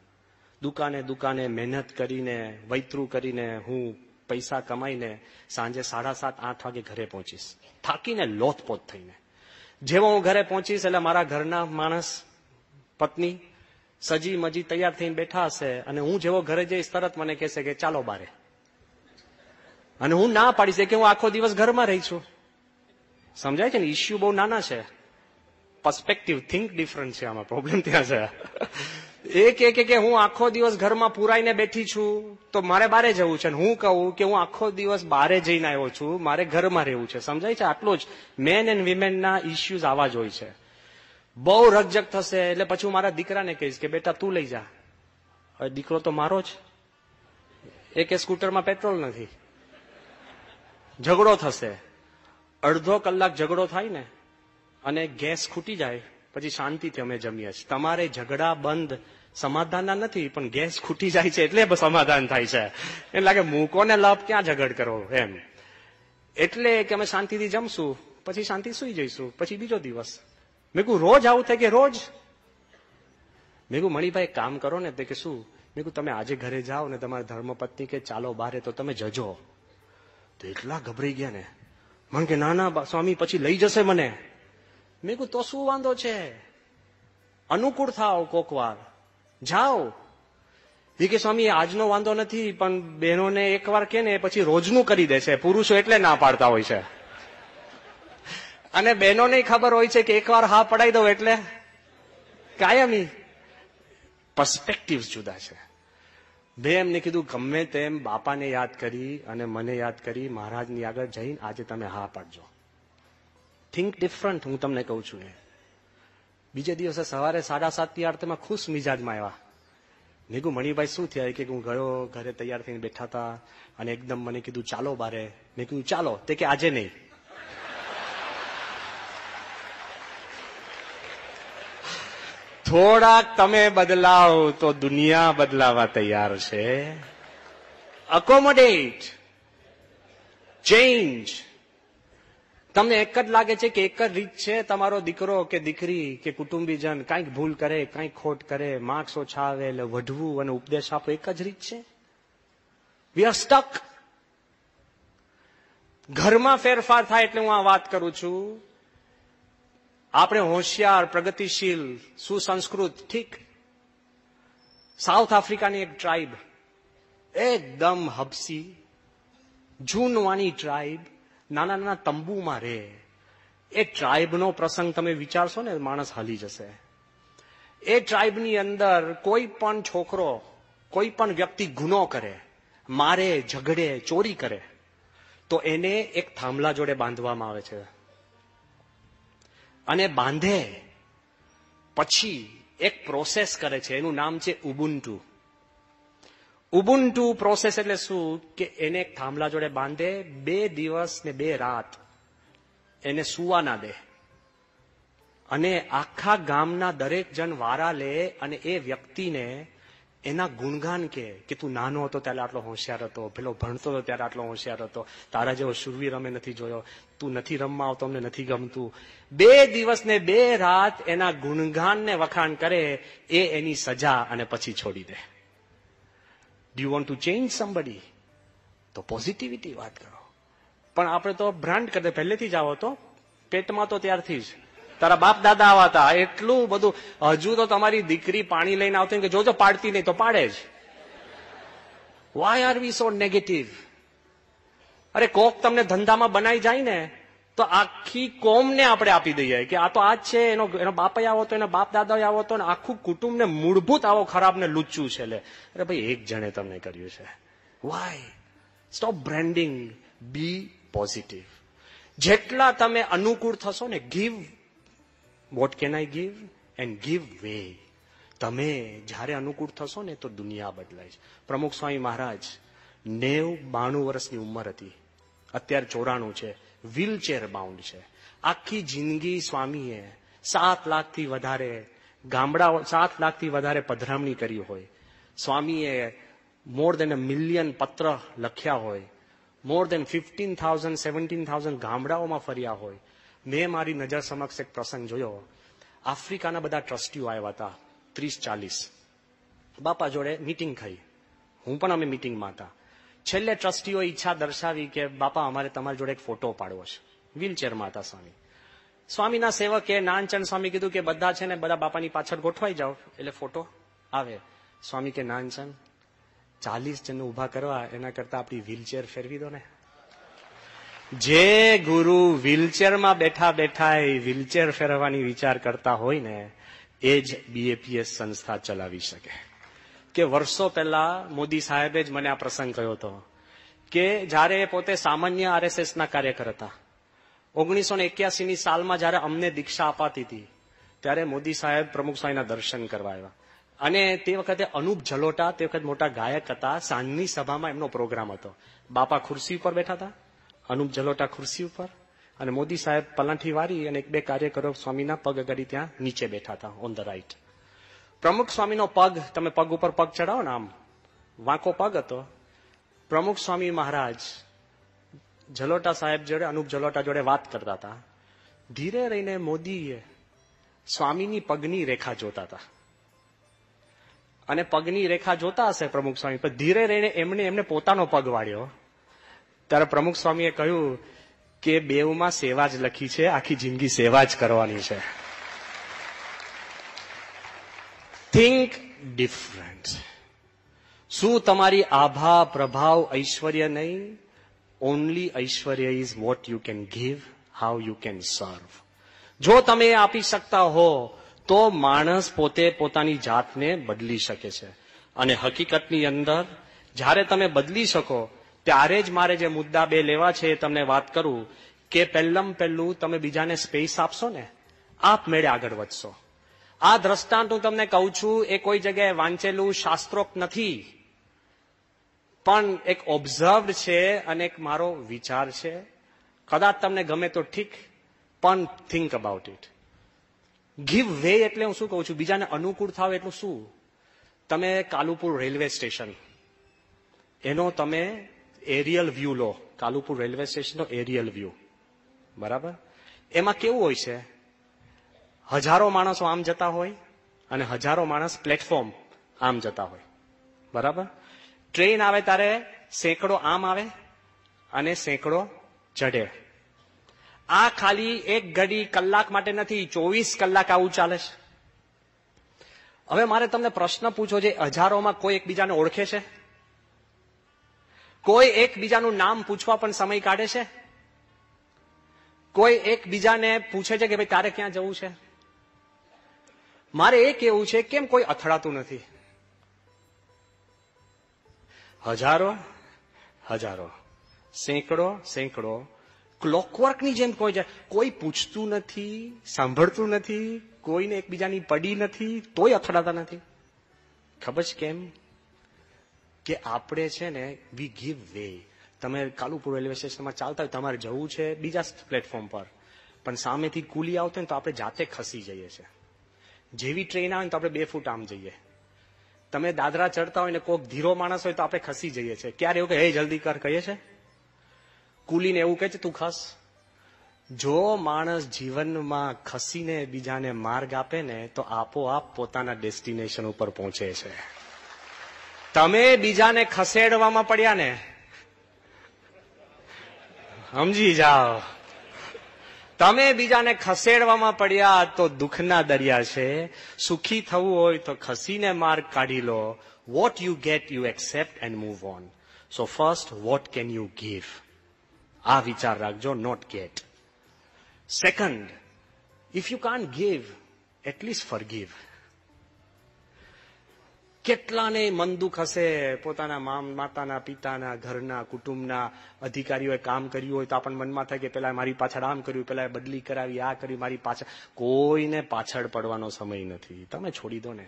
Speaker 2: દુકાને દુકાને મહેનત કરીને વૈતરું કરીને હું પૈસા કમાઈને સાંજે સાડા સાત આઠ વાગે ઘરે પહોંચીશ થાકીને લોથપોથ થઈને જેવો હું ઘરે પહોંચીશ એટલે મારા ઘરના માણસ પત્ની સજી મજી તૈયાર થઈને બેઠા હશે અને હું જેવો ઘરે જઈશ તરત મને કહેશે કે ચાલો બારે અને હું ના પાડીશ કે હું આખો દિવસ ઘરમાં રહી છું સમજાય છે ને ઇસ્યુ બહુ નાના છે પર્સપેક્ટિવ થિંક ડિફરન્ટ છે આમાં પ્રોબ્લેમ ત્યાં છે એક એક કે હું આખો દિવસ ઘરમાં પુરાઈને બેઠી છું તો મારે બારે જવું છે હું કહું કે હું આખો દિવસ બારે જઈને આવ્યો છું મારે ઘરમાં રહેવું છે સમજાય છે આટલું જ મેન એન્ડ વિમેનના ઇસ્યુઝ આવા જ હોય છે બહુ રકજક થશે એટલે પછી હું મારા દીકરાને કહીશ કે બેટા તું લઈ જા હવે દીકરો તો મારો જ એ સ્કૂટરમાં પેટ્રોલ નથી ઝઘડો થશે અડધો કલાક ઝઘડો થાય ને અને ગેસ ખૂટી જાય પછી શાંતિથી અમે જમીએ છીએ તમારે ઝઘડા બંધ સમાધાનના નથી પણ ગેસ ખૂટી જાય છે એટલે સમાધાન થાય છે એમ લાગે મૂકોને ને લપ ક્યાં ઝઘડ કરો એમ એટલે કે અમે શાંતિથી જમશું પછી શાંતિ સુઈ જઈશું પછી બીજો દિવસ મેં કહું રોજ આવું થાય કે રોજ મેં કહું મણિભાઈ કામ કરો ને તે કે શું મેં કહું તમે આજે ઘરે જાઓ ને તમારા ધર્મપત્ની કે ચાલો બારે તો તમે જજો તો એટલા ગભરાઈ ગયા ને મને કે ના ના સ્વામી પછી લઈ જશે મને મેં કહું તો શું વાંધો છે અનુકૂળ થાવ વાર જાઓ એ કે સ્વામી આજનો વાંધો નથી પણ બહેનોને એકવાર કે ને પછી રોજનું કરી દે છે પુરુષો એટલે ના પાડતા હોય છે અને બહેનોને ખબર હોય છે કે એકવાર હા પડાઈ દઉં એટલે કાયમી પર્સ્પેક્ટિવ જુદા છે મેં એમને કીધું ગમે તેમ બાપાને યાદ કરી અને મને યાદ કરી મહારાજની આગળ જઈને આજે તમે હા પાડજો થિંક ડિફરન્ટ હું તમને કહું છું એ બીજે દિવસે સવારે સાડા સાતથી આરતીમાં ખુશ મિજાજમાં આવ્યા મેં કહું મણિભાઈ શું થયા કે હું ગયો ઘરે તૈયાર થઈને બેઠા હતા અને એકદમ મને કીધું ચાલો બારે મેં કીધું ચાલો તે કે આજે નહીં થોડાક તમે બદલાવ તો દુનિયા બદલાવા તૈયાર છે અકોમોડેટ ચેન્જ તમને એક જ લાગે છે કે એક જ રીત છે તમારો દીકરો કે દીકરી કે કુટુંબીજન કાંઈક ભૂલ કરે કાંઈક ખોટ કરે માર્ક્સ ઓછા આવે એટલે વઢવું અને ઉપદેશ આપો એક જ રીત છે વ્યસ્તક ઘરમાં ફેરફાર થાય એટલે હું આ વાત કરું છું આપણે હોશિયાર પ્રગતિશીલ સુસંસ્કૃત ઠીક સાઉથ આફ્રિકાની એક ટ્રાઈબ એકદમ હબસી જૂનવાની ટ્રાઈબ નાના નાના તંબુમાં રહે એ ટ્રાઇબનો પ્રસંગ તમે વિચારશો ને માણસ હાલી જશે એ ટ્રાઇબની અંદર કોઈ પણ છોકરો કોઈ પણ વ્યક્તિ ગુનો કરે મારે ઝઘડે ચોરી કરે તો એને એક થાંભલા જોડે બાંધવામાં આવે છે અને બાંધે પછી એક પ્રોસેસ કરે છે એનું નામ છે ઉબુન્ટુ ટુ પ્રોસેસ એટલે શું કે એને એક થાંભલા જોડે બાંધે બે દિવસ ને બે રાત એને સુવા ના દે અને આખા ગામના દરેક જણ વારા લે અને એ વ્યક્તિને એના ગુણગાન કે કે તું નાનો હતો ત્યારે આટલો હોશિયાર હતો પેલો ભણતો હતો ત્યારે આટલો હોશિયાર હતો તારા જેવો સુરવી રમે નથી જોયો તું નથી રમવા આવતો અમને નથી ગમતું બે દિવસ ને બે રાત એના ગુણગાનને વખાણ કરે એ એની સજા અને પછી છોડી દે do you want to change somebody તો પોઝિટિવિટી વાત કરો પણ આપણે તો બ્રાન્ડ કરતા પહેલેથી જ આવો તો પેટમાં તો ત્યારથી જ તારા બાપ દાદા આવા હતા એટલું બધું હજુ તો તમારી દીકરી પાણી લઈને આવતી કે જોજો પાડતી નહીં તો પાડે જ why are we so negative અરે કોક તમને ધંધામાં બનાવી જાય ને તો આખી કોમને આપણે આપી દઈએ કે આ તો આ છે એનો એનો બાપાએ આવો હતો એના બાપ દાદા આવો તો આખું કુટુંબને મૂળભૂત આવો ખરાબ ને લુચ્ચું છે લે અરે ભાઈ એક જણે તમને કર્યું છે why stop branding be positive જેટલા તમે અનુકૂળ થશો ને give what can I give and give way તમે જ્યારે અનુકૂળ થશો ને તો દુનિયા બદલાય છે પ્રમુખ સ્વામી મહારાજ નેવ બાણું વર્ષની ઉંમર હતી અત્યારે ચોરાણું છે વ્હીલચેર બાઉન્ડ છે આખી જિંદગી સ્વામીએ સાત લાખથી વધારે ગામડા સાત લાખથી વધારે પધરામણી કરી હોય સ્વામીએ મોર દેન અ મિલિયન પત્ર લખ્યા હોય more than fifteen thousand seventeen thousand ગામડાઓમાં ફર્યા હોય મેં મારી નજર સમક્ષ એક પ્રસંગ જોયો આફ્રિકાના બધા ટ્રસ્ટીઓ આવ્યા હતા ત્રીસ ચાલીસ બાપા જોડે મિટિંગ થઈ હું પણ અમે મિટિંગમાં હતા છેલ્લે ટ્રસ્ટીઓ ઈચ્છા દર્શાવી કે બાપા અમારે તમારી જોડે એક ફોટો પાડવો છે વ્હીલચેરમાં હતા સ્વામી સ્વામીના સેવકે નાનચંદ સ્વામી કીધું કે બધા છે ને બધા બાપાની પાછળ ગોઠવાઈ જાઓ એટલે ફોટો આવે સ્વામી કે નાનચંદ ચાલીસ જણ ઉભા કરવા એના કરતા આપણી વ્હીલચેર ફેરવી દો ને જે ગુરુ વ્હીલચેરમાં બેઠા બેઠા એ વ્હીલચેર ફેરવવાની વિચાર કરતા હોય ને એ જ બીએપીએસ સંસ્થા ચલાવી શકે કે વર્ષો પહેલા મોદી સાહેબે જ મને આ પ્રસંગ કહ્યો હતો કે જ્યારે એ પોતે સામાન્ય આરએસએસના કાર્યકર હતા ઓગણીસો ને સાલમાં જ્યારે અમને દીક્ષા અપાતી હતી ત્યારે મોદી સાહેબ પ્રમુખ સ્વામીના દર્શન કરવા આવ્યા અને તે વખતે અનુપ જલોટા તે વખત મોટા ગાયક હતા સાંજની સભામાં એમનો પ્રોગ્રામ હતો બાપા ખુરશી ઉપર બેઠા હતા અનુપ જલોટા ખુરશી ઉપર અને મોદી સાહેબ પલાઠી વારી અને એક બે કાર્યકરો સ્વામીના પગ અગાડી ત્યાં નીચે બેઠા હતા ઓન ધ રાઇટ પ્રમુખ સ્વામીનો પગ તમે પગ ઉપર પગ ચડાવો ને આમ વાંકો પગ હતો પ્રમુખ સ્વામી મહારાજ જલોટા સાહેબ જોડે અનુપ જલોટા જોડે વાત કરતા હતા ધીરે રહીને મોદીએ સ્વામીની પગની રેખા જોતા હતા અને પગની રેખા જોતા હશે પ્રમુખ સ્વામી પણ ધીરે રહીને એમને એમને પોતાનો પગ વાળ્યો ત્યારે પ્રમુખ સ્વામીએ કહ્યું કે બેઉમાં સેવા જ લખી છે આખી જિંદગી સેવા જ કરવાની છે થિંક ડિફરન્ટ શું તમારી આભા પ્રભાવ ઐશ્વર્ય નહીં ઓનલી ઐશ્વર્ય is what you can give how you can serve જો તમે આપી શકતા હો તો માણસ પોતે પોતાની જાતને બદલી શકે છે અને હકીકતની અંદર જ્યારે તમે બદલી શકો ત્યારે જ મારે જે મુદ્દા બે લેવા છે એ તમને વાત કરું કે પહેલમ પહેલું તમે બીજાને સ્પેસ આપશો ને આપમેળે આગળ વધશો આ દ્રષ્ટાંત હું તમને કહું છું એ કોઈ જગ્યાએ વાંચેલું શાસ્ત્રોક્ત નથી પણ એક ઓબ્ઝર્વડ છે અને એક મારો વિચાર છે કદાચ તમને ગમે તો ઠીક પણ think about it give way એટલે હું શું કહું છું બીજાને અનુકૂળ થાવ એટલું શું તમે કાલુપુર રેલવે સ્ટેશન એનો તમે એરિયલ વ્યૂ લો કાલુપુર રેલવે સ્ટેશનનો એરિયલ વ્યૂ બરાબર એમાં કેવું હોય છે હજારો માણસો આમ જતા હોય અને હજારો માણસ પ્લેટફોર્મ આમ જતા હોય બરાબર ટ્રેન આવે ત્યારે સેંકડો આમ આવે અને સેંકડો ચઢે આ ખાલી એક ઘડી કલાક માટે નથી ચોવીસ કલાક આવું ચાલે છે હવે મારે તમને પ્રશ્ન પૂછો જે હજારોમાં કોઈ એકબીજાને ઓળખે છે કોઈ એકબીજાનું નામ પૂછવા પણ સમય કાઢે છે કોઈ એકબીજાને પૂછે છે કે ભાઈ તારે ક્યાં જવું છે મારે એ કહેવું છે કેમ કોઈ અથડાતું નથી હજારો હજારો સેંકડો સેંકડો ક્લોકવર્કની જેમ કોઈ જાય કોઈ પૂછતું નથી સાંભળતું નથી કોઈને એકબીજાની પડી નથી તોય અથડાતા નથી ખબર છે કેમ કે આપણે છે ને વી ગીવ વે તમે કાલુપુર રેલવે સ્ટેશનમાં ચાલતા હોય તમારે જવું છે બીજા પ્લેટફોર્મ પર પણ સામેથી કુલી આવતો ને તો આપણે જાતે ખસી જઈએ છીએ જેવી ટ્રેન આવે ને તો આપણે બે ફૂટ આમ જઈએ તમે દાદરા ચડતા હોય ને કોઈક ધીરો માણસ હોય તો આપણે ખસી જઈએ છીએ ક્યારે એવું કે હે જલ્દી કર કહીએ છે કુલીને એવું કહે છે તું ખસ જો માણસ જીવનમાં ખસીને બીજાને માર્ગ આપે ને તો આપોઆપ પોતાના ડેસ્ટિનેશન ઉપર પહોંચે છે તમે બીજાને ખસેડવામાં પડ્યા ને સમજી જાઓ તમે બીજાને ખસેડવામાં પડ્યા તો દુઃખના દરિયા છે સુખી થવું હોય તો ખસીને માર્ગ કાઢી લો what you get you accept and move on so first what can you give આ વિચાર રાખજો not get second if you can give at least forgive કેટલાને મન દુઃખ હશે પોતાના મા માતાના પિતાના ઘરના કુટુંબના અધિકારીઓએ કામ કર્યું હોય તો આપણને મનમાં થાય કે પેલા મારી પાછળ આમ કર્યું પેલા બદલી કરાવી આ કર્યું મારી પાછળ કોઈને પાછળ પડવાનો સમય નથી તમે છોડી દો ને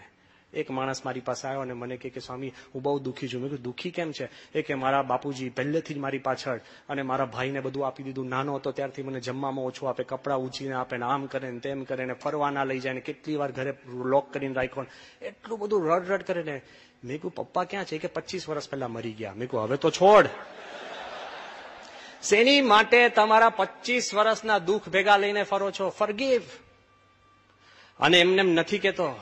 Speaker 2: એક માણસ મારી પાસે આવ્યો અને મને કે સ્વામી હું બહુ દુઃખી છું મેં કીધું દુઃખી કેમ છે એ કે મારા બાપુજી પહેલેથી જ મારી પાછળ અને મારા ભાઈને બધું આપી દીધું નાનો હતો ત્યારથી મને જમવામાં ઓછું આપે કપડાં ઉછીને આપે ને આમ કરે ને તેમ કરે ને ફરવા ના લઈ જાય ને કેટલી વાર ઘરે લોક કરીને રાખ્યો એટલું બધું રડ રડ કરે ને મેં કહ્યું પપ્પા ક્યાં છે કે પચીસ વર્ષ પહેલા મરી ગયા મેં કહ્યું હવે તો છોડ શેની માટે તમારા પચીસ વર્ષના દુઃખ ભેગા લઈને ફરો છો ફરગીવ અને એમને નથી કેતો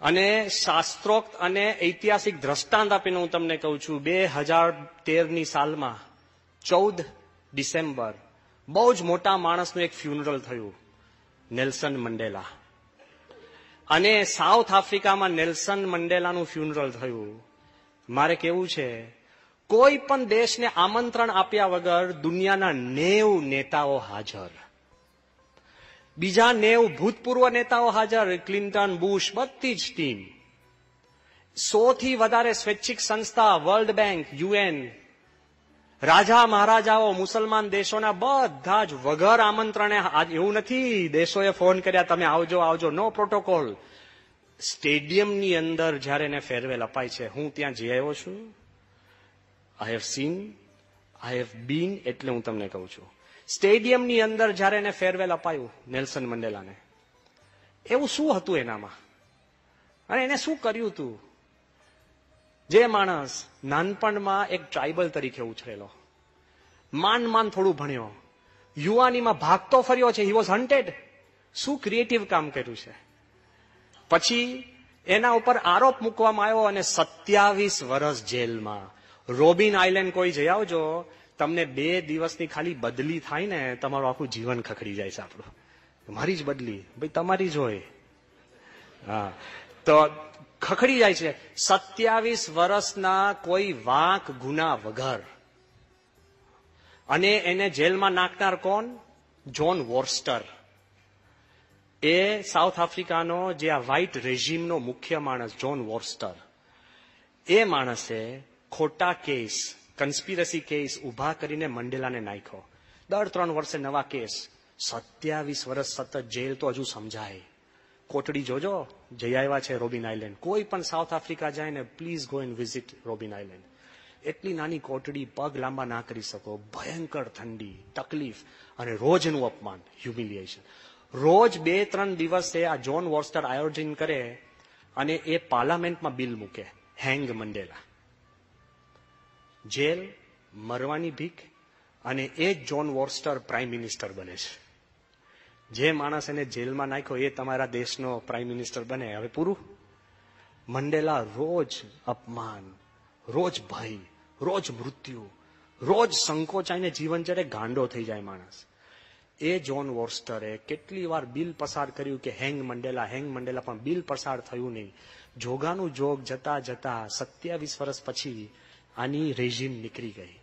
Speaker 2: અને શાસ્ત્રોક્ત અને ઐતિહાસિક દ્રષ્ટાંત આપીને હું તમને કહું છું બે હજાર તેરની સાલમાં ચૌદ ડિસેમ્બર બહુ જ મોટા માણસનું એક ફ્યુનરલ થયું નેલ્સન મંડેલા અને સાઉથ આફ્રિકામાં નેલ્સન મંડેલાનું ફ્યુનરલ થયું મારે કેવું છે કોઈ પણ દેશને આમંત્રણ આપ્યા વગર દુનિયાના નેવ નેતાઓ હાજર બીજા નેવ ભૂતપૂર્વ નેતાઓ હાજર ક્લિન્ટન બુશ બધી જ ટીમ સોથી વધારે સ્વૈચ્છિક સંસ્થા વર્લ્ડ બેંક યુએન રાજા મહારાજાઓ મુસલમાન દેશોના બધા જ વગર આમંત્રણે એવું નથી દેશોએ ફોન કર્યા તમે આવજો આવજો નો પ્રોટોકોલ સ્ટેડિયમની અંદર જ્યારે એને ફેરવેલ અપાય છે હું ત્યાં જઈ આવ્યો છું I have seen I have been એટલે હું તમને કહું છું સ્ટેડિયમની અંદર જ્યારે એને ફેરવેલ અપાયું નેલ્સન મંડેલાને એવું શું હતું એનામાં અને એને શું કર્યું હતું જે માણસ નાનપણમાં એક ટ્રાઇબલ તરીકે ઉછરેલો માન માન થોડું ભણ્યો યુવાનીમાં ભાગતો ફર્યો છે હી વોઝ હન્ટેડ શું ક્રિએટિવ કામ કર્યું છે પછી એના ઉપર આરોપ મૂકવામાં આવ્યો અને સત્યાવીસ વર્ષ જેલમાં રોબિન આઇલેન્ડ કોઈ જઈ આવજો તમને બે દિવસની ખાલી બદલી થાય ને તમારું આખું જીવન ખખડી જાય છે આપણું મારી જ બદલી ભાઈ તમારી જ હોય હા તો ખખડી જાય છે સત્યાવીસ વર્ષના કોઈ વાંક ગુના વગર અને એને જેલમાં નાખનાર કોણ જોન વોર્સ્ટર એ સાઉથ આફ્રિકાનો જે આ વ્હાઇટ રેજીમનો મુખ્ય માણસ જોન વોર્સ્ટર એ માણસે ખોટા કેસ કન્સ્પિરસી કેસ ઉભા કરીને મંડેલાને નાખ્યો દર ત્રણ વર્ષે નવા કેસ સત્યાવીસ વર્ષ સતત જેલ તો હજુ સમજાય કોટડી જોજો જઈ આવ્યા છે રોબિન આઇલેન્ડ કોઈ પણ સાઉથ આફ્રિકા જાય ને please go and visit Robben Island એટલી નાની કોટડી પગ લાંબા ના કરી શકો ભયંકર ઠંડી તકલીફ અને રોજનું અપમાન હ્યુમિલિએશન રોજ બે ત્રણ દિવસે આ જોન વોર્સ્ટર આયોજન કરે અને એ પાર્લામેન્ટમાં બિલ મૂકે હેંગ મંડેલા જેલ મરવાની ભીખ અને એ જોન વોર્સ્ટર પ્રાઇમ મિનિસ્ટર બને છે જે માણસ એને જેલમાં નાખ્યો એ તમારા દેશનો પ્રાઇમ મિનિસ્ટર બને હવે પૂરું મંડેલા રોજ અપમાન રોજ ભય રોજ મૃત્યુ રોજ સંકોચાઈને જીવન જ્યારે ગાંડો થઈ જાય માણસ એ જોન વોર્સ્ટરે કેટલી વાર બિલ પસાર કર્યું કે હેંગ મંડેલા હેંગ મંડેલા પણ બિલ પસાર થયું નહીં જોગાનું જોગ જતા જતા સત્યાવીસ વર્ષ પછી આની રેઝિમ નીકળી ગઈ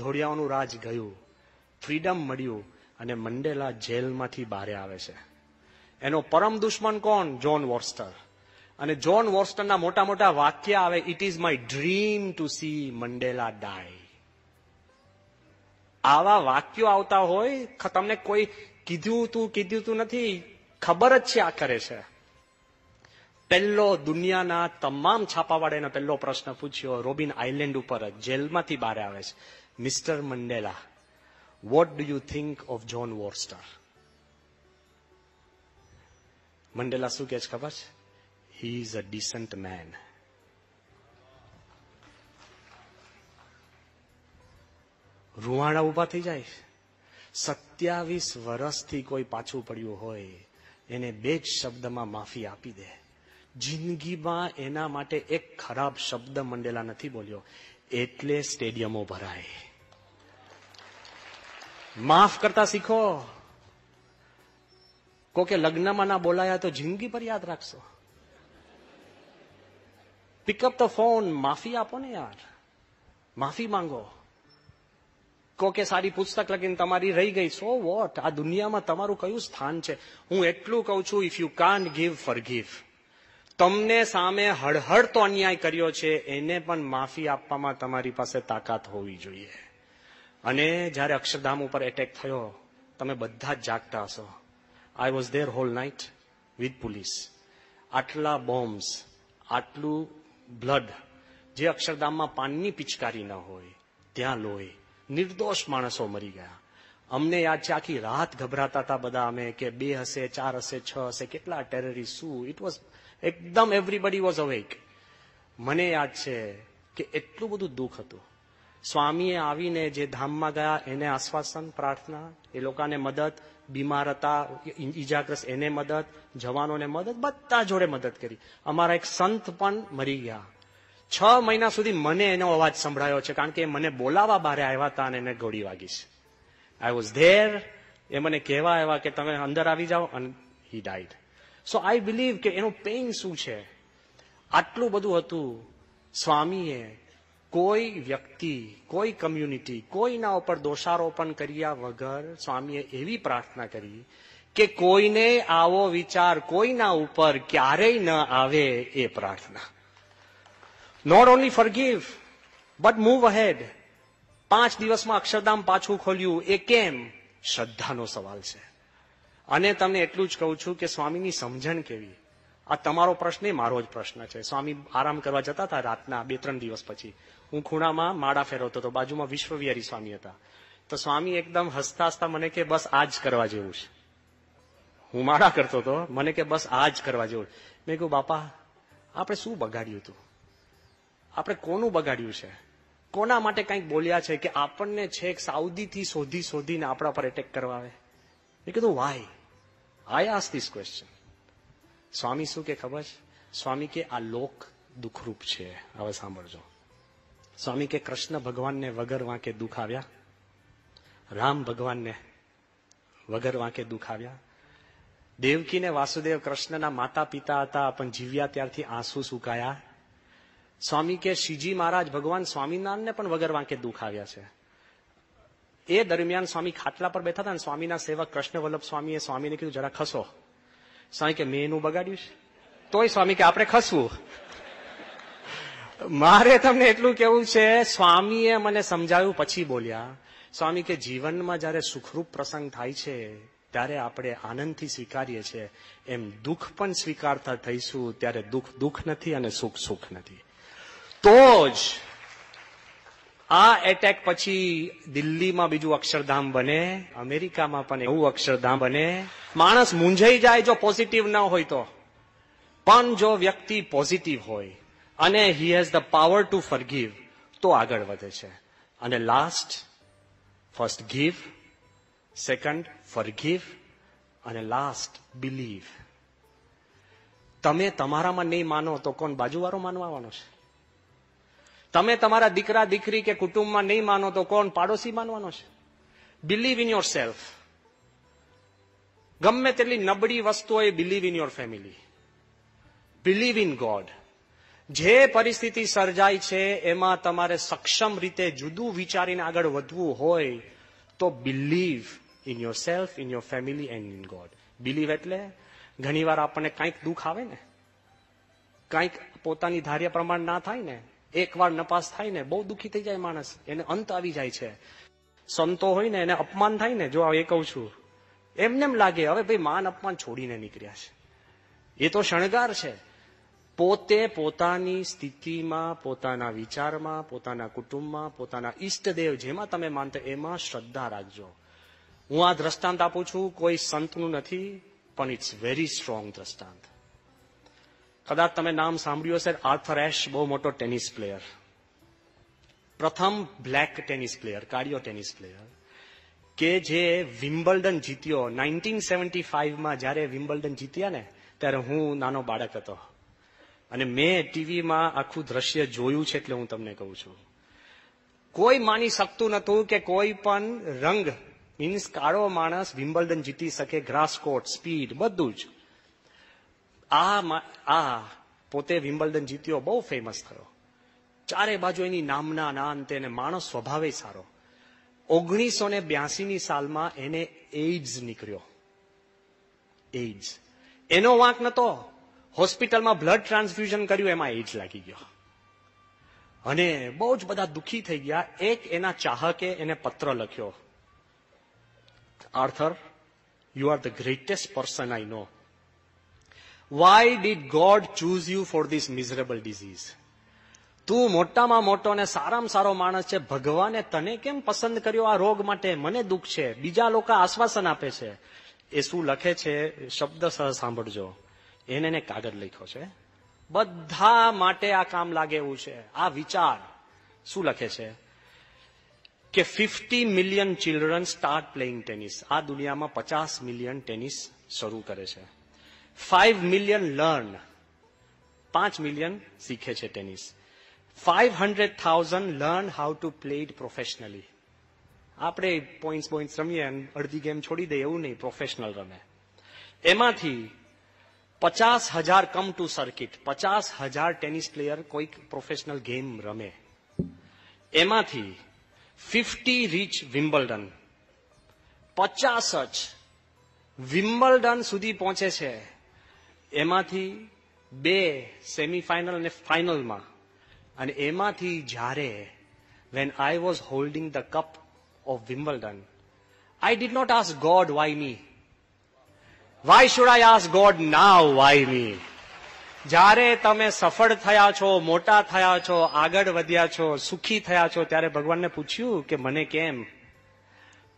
Speaker 2: ધોળિયાઓનું રાજ ગયું ફ્રીડમ મળ્યું અને મંડેલા જેલમાંથી બહાર આવે છે એનો પરમ દુશ્મન કોણ જ્હોન વોર્સ્ટર અને જોન વોર્સ્ટનના મોટા મોટા વાક્ય આવે it is my dream to see Mandela die આવા વાક્યો આવતા હોય તમને કોઈ કીધું તું કીધું તું નથી ખબર જ છે આ કરે છે પહેલો દુનિયાના તમામ છાપાવાળે એનો પહેલો પ્રશ્ન પૂછ્યો રોબિન આઇલેન્ડ ઉપર જેલમાંથી બહાર આવે છે mister Mandela what do you think of John Vorster Mandela શું કે છે ખબર છે he is a decent man રૂવાણા ઉભા થઈ જાય સત્યાવીસ વર્ષથી કોઈ પાછું પડ્યું હોય એને બે જ શબ્દમાં માફી આપી દે જિંદગીમાં એના માટે એક ખરાબ શબ્દ મંડેલા નથી બોલ્યો એટલે સ્ટેડિયમો ભરાય માફ કરતા શીખો કોકે લગ્નમાં ના બોલાયા તો જિંદગી પર યાદ રાખશો પિકઅપ તો ફોન માફી આપો ને યાર માફી માંગો કોકે સારી પુસ્તક લખીને તમારી રહી ગઈ સો વોટ આ દુનિયામાં તમારું કયું સ્થાન છે હું એટલું કહું છું if you can't give forgive તમને સામે હળહળતો અન્યાય કર્યો છે એને પણ માફી આપવામાં તમારી પાસે તાકાત હોવી જોઈએ અને જ્યારે અક્ષરધામ ઉપર એટેક થયો તમે બધા જ જાગતા હશો I was there whole night with police આટલા બોમ્બ્સ આટલું બ્લડ જે અક્ષરધામમાં પાનની પિચકારી ન હોય ત્યાં લોહી નિર્દોષ માણસો મરી ગયા અમને યાદ છે આખી રાત ગભરાતા હતા બધા અમે કે બે હશે ચાર હશે છ હશે કેટલા ટેરરિસ્ટ શું ઇટ વોઝ એકદમ એવરીબડી વોઝ અવેક મને યાદ છે કે એટલું બધું દુઃખ હતું સ્વામીએ આવીને જે ધામમાં ગયા એને આશ્વાસન પ્રાર્થના એ લોકોને મદદ બીમાર હતા ઈજાગ્રસ્ત એને મદદ જવાનોને મદદ બધા જોડે મદદ કરી અમારા એક સંત પણ મરી ગયા છ મહિના સુધી મને એનો અવાજ સંભળાયો છે કારણ કે મને બોલાવા બારે આવ્યા હતા અને એને ગોળી વાગી છે આઈ વોઝ ધેર એ મને કહેવા આવ્યા કે તમે અંદર આવી જાઓ અને હી ડાઈડ સો આઈ બિલીવ કે એનું પેઇન શું છે આટલું બધું હતું સ્વામીએ કોઈ વ્યક્તિ કોઈ કમ્યુનિટી કોઈના ઉપર દોષારોપણ કર્યા વગર સ્વામીએ એવી પ્રાર્થના કરી કે કોઈને આવો વિચાર કોઈના ઉપર ક્યારેય ન આવે એ પ્રાર્થના not only forgive but move ahead પાંચ દિવસમાં અક્ષરધામ પાછું ખોલ્યું એ કેમ શ્રદ્ધાનો સવાલ છે અને તમને એટલું જ કહું છું કે સ્વામીની સમજણ કેવી આ તમારો પ્રશ્ન એ મારો જ પ્રશ્ન છે સ્વામી આરામ કરવા જતા હતા રાતના બે ત્રણ દિવસ પછી હું ખૂણામાં માળા ફેરવતો હતો બાજુમાં વિશ્વવિહારી સ્વામી હતા તો સ્વામી એકદમ હસતા હસતા મને કે બસ આ જ કરવા જેવું છે હું માળા કરતો હતો મને કે બસ આ જ કરવા જેવું મેં કહ્યું બાપા આપણે શું બગાડ્યું હતું આપણે કોનું બગાડ્યું છે કોના માટે કંઈક બોલ્યા છે કે આપણને છેક સાઉદીથી શોધી શોધીને આપણા પર એટેક કરવા આવે મેં કીધું why I ask this question Swami શું કે ખબર છે સ્વામી કે આ લોક દુઃખરૂપ છે હવે સાંભળજો સ્વામી કે કૃષ્ણ ભગવાનને વગર વાંકે દુઃખ આવ્યા રામ ભગવાનને વગર વાંકે દુઃખ આવ્યા દેવકીને વાસુદેવ કૃષ્ણના માતા પિતા હતા પણ જીવ્યા ત્યારથી આંસુ સુકાયા સ્વામી કે શ્રીજી મહારાજ ભગવાન સ્વામિનારાયણને પણ વગર વાંકે દુઃખ આવ્યા છે એ દરમિયાન સ્વામી ખાટલા પર બેઠા હતા અને સ્વામીના સેવક કૃષ્ણ વલ્લભ સ્વામીએ સ્વામીને કીધું જરા ખસો સ્વામી કે મેં એનું બગાડ્યું છે તોય સ્વામી કે
Speaker 1: આપણે ખસવું
Speaker 2: મારે તમને એટલું કેવું છે સ્વામીએ મને સમજાવ્યું પછી બોલ્યા સ્વામી કે જીવનમાં જયારે સુખરૂપ પ્રસંગ થાય છે ત્યારે આપણે આનંદથી સ્વીકારીએ છીએ એમ દુઃખ પણ સ્વીકારતા થઈશું ત્યારે દુઃખ દુઃખ નથી અને સુખ સુખ નથી તો જ આ એટેક પછી દિલ્હીમાં બીજું અક્ષરધામ બને અમેરિકામાં પણ એવું અક્ષરધામ બને માણસ મૂંઝાઈ જાય જો પોઝિટિવ ના હોય તો પણ જો વ્યક્તિ પોઝિટિવ હોય અને he has the power to forgive તો આગળ વધે છે અને last first give second forgive અને લાસ્ટ બિલીવ તમે તમારામાં નહીં માનો તો કોણ બાજુવાળો માનવા છે તમે તમારા દીકરા દીકરી કે કુટુંબમાં નહીં માનો તો કોણ પાડોશી માનવાનો છે બિલીવ ઇન યોર સેલ્ફ ગમે તેટલી નબળી વસ્તુ હોય believe in your family believe in God જે પરિસ્થિતિ સર્જાય છે એમાં તમારે સક્ષમ રીતે જુદું વિચારીને આગળ વધવું હોય તો believe in yourself in your family and in God believe એટલે ઘણીવાર આપણને કંઈક દુઃખ આવે ને કંઈક પોતાની ધાર્ય પ્રમાણ ના થાય ને એક વાર નપાસ થાય ને બહુ દુઃખી થઈ જાય માણસ એને અંત આવી જાય છે સંતો હોય ને એને અપમાન થાય ને જો એ કહું છું એમને એમ લાગે હવે ભાઈ માન અપમાન છોડીને નીકળ્યા છે એ તો શણગાર છે પોતે પોતાની સ્થિતિમાં પોતાના વિચારમાં પોતાના કુટુંબમાં પોતાના ઈષ્ટદેવ જેમાં તમે માનતો એમાં શ્રદ્ધા રાખજો હું આ દ્રષ્ટાંત આપું છું કોઈ સંતનું નથી પણ ઇટ્સ વેરી સ્ટ્રોંગ દ્રષ્ટાંત કદાચ તમે નામ સાંભળ્યું હશે આર્થર એશ બહુ મોટો ટેનિસ પ્લેયર પ્રથમ બ્લેક ટેનિસ પ્લેયર કાર્ડિયો ટેનિસ પ્લેયર કે જે વિમ્બલ્ડન જીત્યો નાઇન્ટીન સેવન્ટી ફાઇવમાં જ્યારે વિમ્બલ્ડન જીત્યા ને ત્યારે હું નાનો બાળક હતો અને મેં ટીવીમાં આખું દ્રશ્ય જોયું છે એટલે હું તમને કહું છું કોઈ માની શકતું નહોતું કે કોઈ પણ રંગ મીન્સ કાળો માણસ વિમ્બલ્ડન જીતી શકે ગ્રાસકોટ સ્પીડ બધું જ આ આ પોતે વિમ્બલ્ડન જીત્યો બહુ ફેમસ થયો ચારે બાજુ એની નામના ના અંતે માણસ સ્વભાવે સારો ઓગણીસો ને બ્યાસીની સાલમાં એને એઇડ્સ નીકળ્યો એઇડ્સ એનો વાંક નતો હોસ્પિટલમાં બ્લડ ટ્રાન્સફ્યુઝન કર્યું એમાં એઇડ્સ લાગી ગયો અને બહુ જ બધા દુઃખી થઈ ગયા એક એના ચાહકે એને પત્ર લખ્યો Arthur you are the greatest person I know why did God choose you for this miserable disease? તું મોટામાં મોટો ને સારામાં સારો માણસ છે ભગવાને તને કેમ પસંદ કર્યો આ રોગ માટે મને દુઃખ છે બીજા લોકો આશ્વાસન આપે છે એ શું લખે છે શબ્દ સહ સાંભળજો એને એને કાગળ લખ્યો છે બધા માટે આ કામ લાગે એવું છે આ વિચાર શું લખે છે કે fifty million children start playing tennis આ દુનિયામાં પચાસ મિલિયન ટેનિસ શરૂ કરે છે ફાઇવ મિલિયન લર્ન પાંચ મિલિયન શીખે છે tennis five hundred thousand learn how to play it professionally આપણે પોઈન્ટ્સ પોઈન્ટ્સ રમીએ અડધી ગેમ છોડી દઈએ એવું નહીં પ્રોફેશનલ રમે એમાંથી પચાસ હજાર કમ ટુ સર્કિટ પચાસ હજાર ટેનિસ પ્લેયર કોઈક પ્રોફેશનલ ગેમ રમે એમાંથી ફિફ્ટી રીચ વિમ્બલ્ડન પચાસ જ વિમ્બલડન સુધી પહોંચે છે એમાંથી બે સેમીફાઇનલ અને ફાઇનલમાં અને એમાંથી જ્યારે when I was holding the cup of Wimbledon I did not ask God why me why should I ask God now why me જ્યારે તમે સફળ થયા છો મોટા થયા છો આગળ વધ્યા છો સુખી થયા છો ત્યારે ભગવાનને પૂછ્યું કે મને કેમ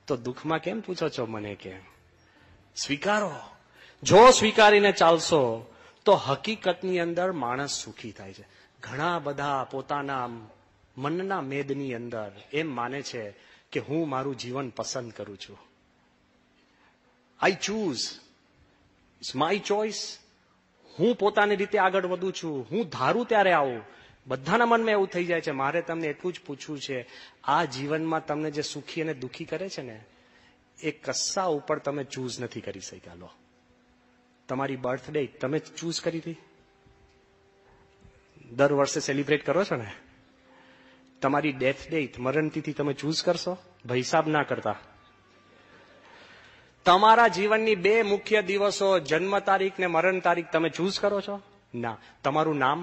Speaker 2: તો દુઃખમાં કેમ પૂછો છો મને કેમ સ્વીકારો જો સ્વીકારીને ચાલશો તો હકીકતની અંદર માણસ સુખી થાય છે ઘણા બધા પોતાના મનના મેદની અંદર એમ માને છે કે હું મારું જીવન પસંદ કરું છું I choose it's my choice હું પોતાની રીતે આગળ વધું છું હું ધારું ત્યારે આવું બધાના મનમાં એવું થઈ જાય છે મારે તમને એટલું જ પૂછવું છે આ જીવનમાં તમને જે સુખી અને દુખી કરે છે ને એ કસ્સા ઉપર તમે ચૂઝ નથી કરી શક્યા લો તમારી બર્થડે તમે ચૂઝ કરી હતી દર વર્ષે સેલિબ્રેટ કરો છો ને તમારી ડેથ ડેટ મરણતિથી તમે ચૂઝ કરશો ભૈસાબ ના કરતા તમારા જીવનની બે મુખ્ય દિવસો જન્મ તારીખ ને મરણ તારીખ તમે ચૂઝ કરો છો ના તમારું નામ